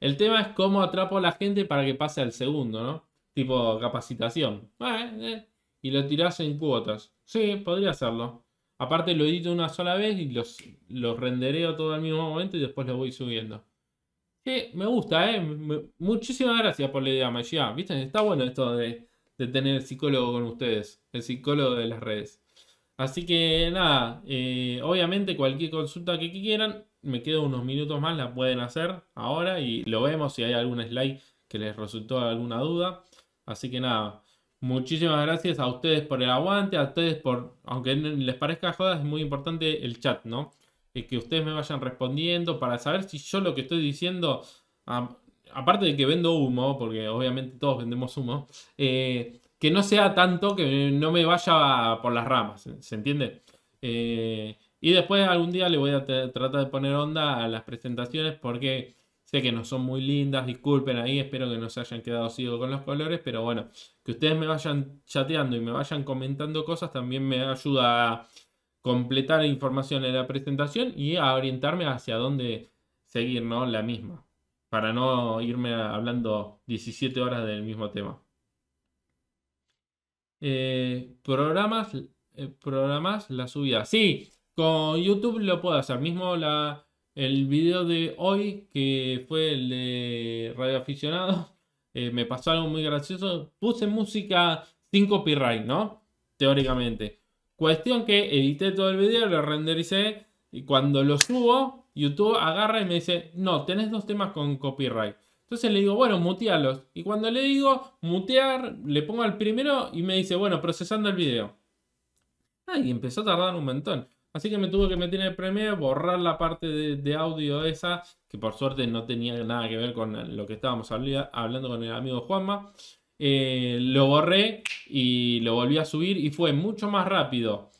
El tema es cómo atrapo a la gente para que pase al segundo, ¿no? Tipo capacitación. Ah, eh, eh. Y lo tiras en cuotas. Sí, podría hacerlo. Aparte lo edito una sola vez y los, los rendereo todo al mismo momento y después lo voy subiendo. Que me gusta, ¿eh? muchísimas gracias por la idea, Magia. ¿Viste? Está bueno esto de, tener el psicólogo con ustedes. El psicólogo de las redes. Así que nada, eh, obviamente cualquier consulta que quieran, me quedo unos minutos más, la pueden hacer ahora y lo vemos si hay algún slide que les resultó alguna duda. Así que nada, muchísimas gracias a ustedes por el aguante, a ustedes por, aunque les parezca joda, es muy importante el chat, ¿no? que ustedes me vayan respondiendo para saber si yo lo que estoy diciendo, aparte de que vendo humo, porque obviamente todos vendemos humo, eh, que no sea tanto que no me vaya por las ramas, ¿se entiende? Eh, y después algún día le voy a tratar de poner onda a las presentaciones porque sé que no son muy lindas, disculpen ahí, espero que no se hayan quedado ciego con los colores, pero bueno, que ustedes me vayan chateando y me vayan comentando cosas también me ayuda a completar información en la presentación y a orientarme hacia dónde seguir ¿no? la misma, para no irme hablando 17 horas del mismo tema. Eh, programas eh, programas la subida. Sí, con YouTube lo puedo hacer. Mismo la, el video de hoy, que fue el de Radio Aficionado, eh, me pasó algo muy gracioso. Puse música sin copyright, ¿no? Teóricamente. Cuestión que edité todo el video, lo rendericé y cuando lo subo, YouTube agarra y me dice, no, tenés dos temas con copyright. Entonces le digo, bueno, mutealos. Y cuando le digo mutear, le pongo al primero y me dice, bueno, procesando el video. Ah, y empezó a tardar un montón. Así que me tuve que meter en el Premiere, borrar la parte de, audio esa, que por suerte no tenía nada que ver con lo que estábamos hablando con el amigo Juanma. Eh, lo borré y lo volví a subir y fue mucho más rápido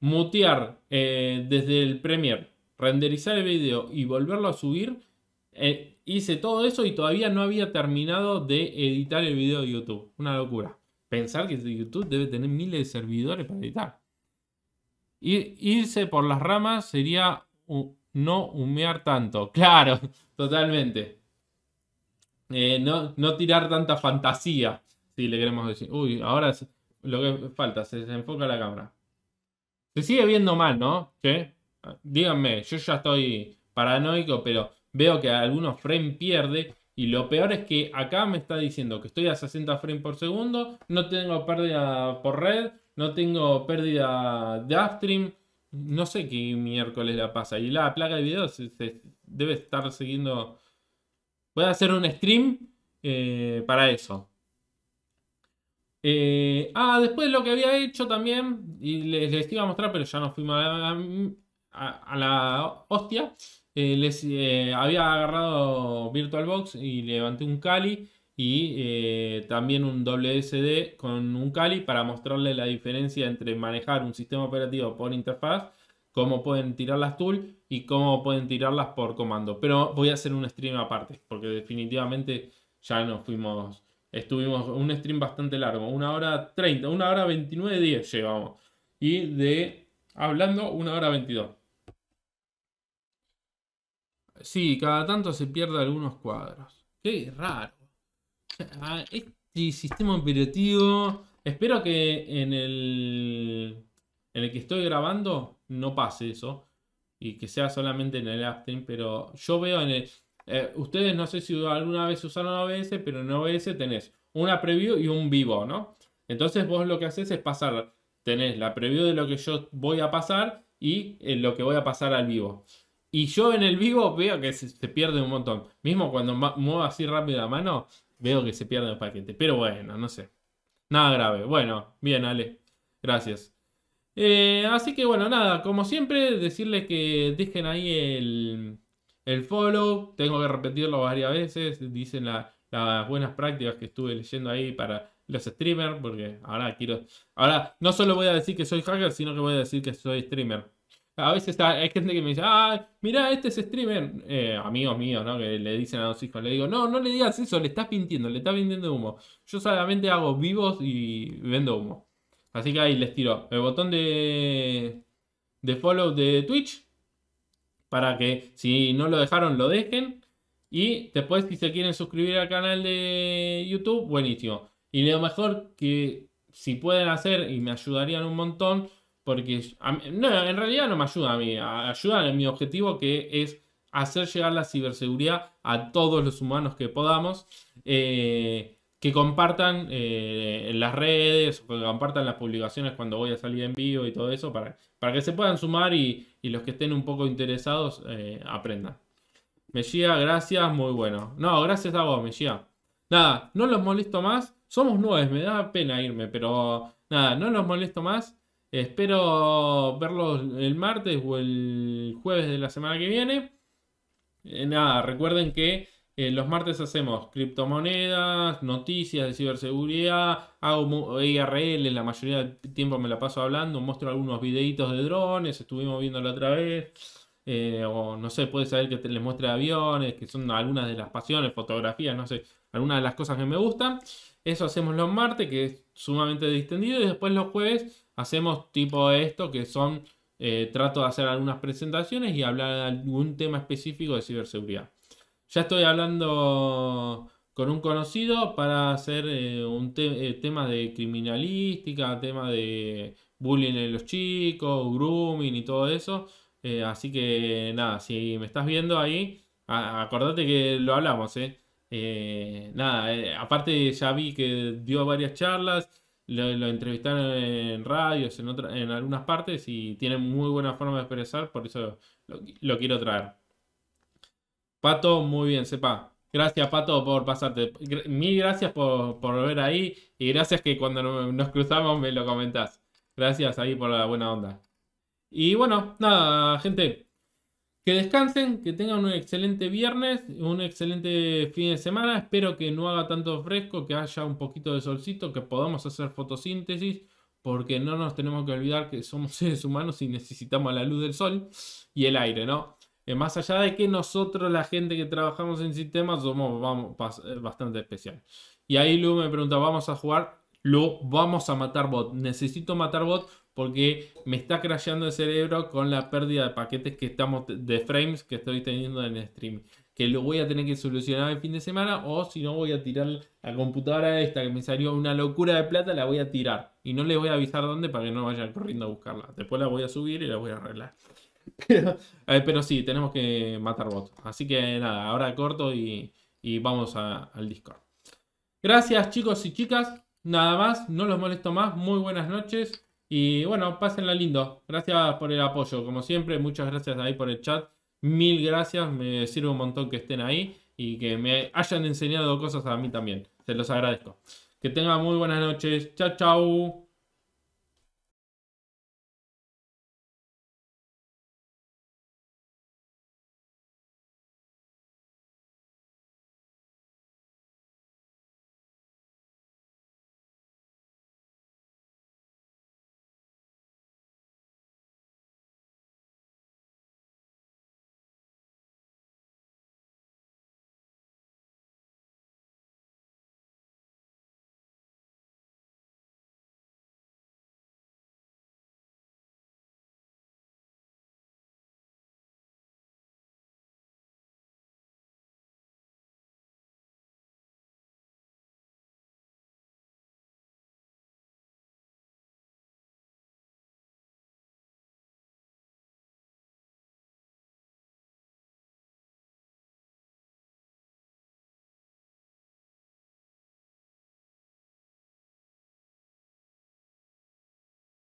mutear eh, desde el Premiere, renderizar el video y volverlo a subir. Eh, hice todo eso y todavía no había terminado de editar el video de YouTube. Una locura. Pensar que YouTube debe tener miles de servidores para editar irse por las ramas sería no humear tanto. Claro, totalmente. Eh, no, tirar tanta fantasía, si le queremos decir. Uy, ahora lo que falta, se desenfoca la cámara. Se sigue viendo mal, ¿no? Díganme, yo ya estoy paranoico, pero veo que algunos frame pierde. Y lo peor es que acá me está diciendo que estoy a 60 frames por segundo, no tengo pérdida por red, no tengo pérdida de upstream. No sé qué miércoles la pasa. Y la placa de video se, debe estar siguiendo. Puede hacer un stream eh, para eso. Eh, ah, después lo que había hecho también, y les, iba a mostrar, pero ya no fui a, la hostia. Eh, les había agarrado VirtualBox y levanté un Kali y eh, también un WSD con un Kali para mostrarle la diferencia entre manejar un sistema operativo por interfaz, cómo pueden tirar las tool y cómo pueden tirarlas por comando. Pero voy a hacer un stream aparte, porque definitivamente ya nos fuimos. Estuvimos un stream bastante largo, una hora 30, una hora 29, 10 llevamos. Y de hablando, una hora 22. Sí, cada tanto se pierde algunos cuadros. Qué raro este sistema operativo. Espero que en el, en el que estoy grabando no pase eso y que sea solamente en el upstream, pero yo veo en el. Eh, ustedes no sé si alguna vez usaron OBS, pero en OBS tenés una preview y un vivo, ¿no? Entonces vos lo que haces es pasar, tenés la preview de lo que yo voy a pasar y eh, lo que voy a pasar al vivo. Y yo en el vivo veo que se, pierde un montón. Mismo cuando muevo así rápido la mano, veo que se pierde el paquete. Pero bueno, no sé. Nada grave. Bueno, bien, Ale. Gracias. Eh, así que bueno, nada, como siempre, decirles que dejen ahí el, follow. Tengo que repetirlo varias veces. Dicen las buenas prácticas que estuve leyendo ahí para los streamers. Porque ahora quiero. Ahora no solo voy a decir que soy hacker, sino que voy a decir que soy streamer. A veces hay gente que me dice, ah, mirá, este es streamer. Eh, amigos míos, ¿no? Que le dicen a los hijos, le digo, no, no le digas eso, le estás pintiendo, le estás vendiendo humo. Yo solamente hago vivos y vendo humo. Así que ahí les tiro el botón de, de follow de Twitch. Para que si no lo dejaron, lo dejen. Y después, si se quieren suscribir al canal de YouTube, buenísimo. Y lo mejor que si pueden hacer, y me ayudarían un montón, porque en realidad no me ayuda a mí, ayuda a mi objetivo que es hacer llegar la ciberseguridad a todos los humanos que podamos, eh, que compartan eh, las redes, que compartan las publicaciones cuando voy a salir en vivo y todo eso, para, para que se puedan sumar y, los que estén un poco interesados eh, aprendan. Mejía, gracias, muy bueno. No, gracias a vos, Mejía. Nada, no los molesto más. Somos nueve, me da pena irme, pero nada, no los molesto más. Espero verlos el martes o el jueves de la semana que viene. Eh, nada, recuerden que eh, los martes hacemos criptomonedas, noticias de ciberseguridad, hago IRL, la mayoría del tiempo me la paso hablando, muestro algunos videitos de drones, estuvimos viendo la otra vez. Eh, o no sé, puede saber que les muestre aviones, que son algunas de las pasiones, fotografías, no sé, algunas de las cosas que me gustan. Eso hacemos los martes, que es sumamente distendido, y después los jueves hacemos tipo esto, que son, eh, trato de hacer algunas presentaciones y hablar de algún tema específico de ciberseguridad. Ya estoy hablando con un conocido para hacer eh, un eh, tema de criminalística, tema de bullying en los chicos, grooming y todo eso. así que nada, si me estás viendo ahí, acordate que lo hablamos, nada, aparte ya vi que dio varias charlas, lo, entrevistaron en radios, en, otra, en algunas partes y tiene muy buena forma de expresar, por eso lo, quiero traer. Pato, muy bien, sepa. Gracias, Pato, por pasarte. Mil gracias por, por volver ahí y gracias que cuando nos cruzamos me lo comentás. Gracias ahí por la buena onda. Y bueno, nada, gente. Que descansen, que tengan un excelente viernes, un excelente fin de semana. Espero que no haga tanto fresco, que haya un poquito de solcito, que podamos hacer fotosíntesis, porque no nos tenemos que olvidar que somos seres humanos y necesitamos la luz del sol y el aire, ¿no? Eh, más allá de que nosotros, la gente que trabajamos en sistemas, somos eh, bastante especial. Y ahí Lu me pregunta, ¿vamos a jugar? Lu, vamos a matar bot. Necesito matar bot porque me está crasheando el cerebro con la pérdida de paquetes que estamos de frames que estoy teniendo en el stream. Que lo voy a tener que solucionar el fin de semana o si no voy a tirar la computadora esta que me salió una locura de plata, la voy a tirar. Y no les voy a avisar dónde para que no vayan corriendo a buscarla. Después la voy a subir y la voy a arreglar. Eh, pero, sí, tenemos que matar bots. Así que nada, ahora corto y, vamos al Discord. Gracias chicos y chicas. Nada más, no los molesto más. Muy buenas noches. Y bueno, pásenla lindo. Gracias por el apoyo. Como siempre, muchas gracias ahí por el chat. Mil gracias. Me sirve un montón que estén ahí y que me hayan enseñado cosas a mí también. Se los agradezco. Que tengan muy buenas noches. Chao, chao.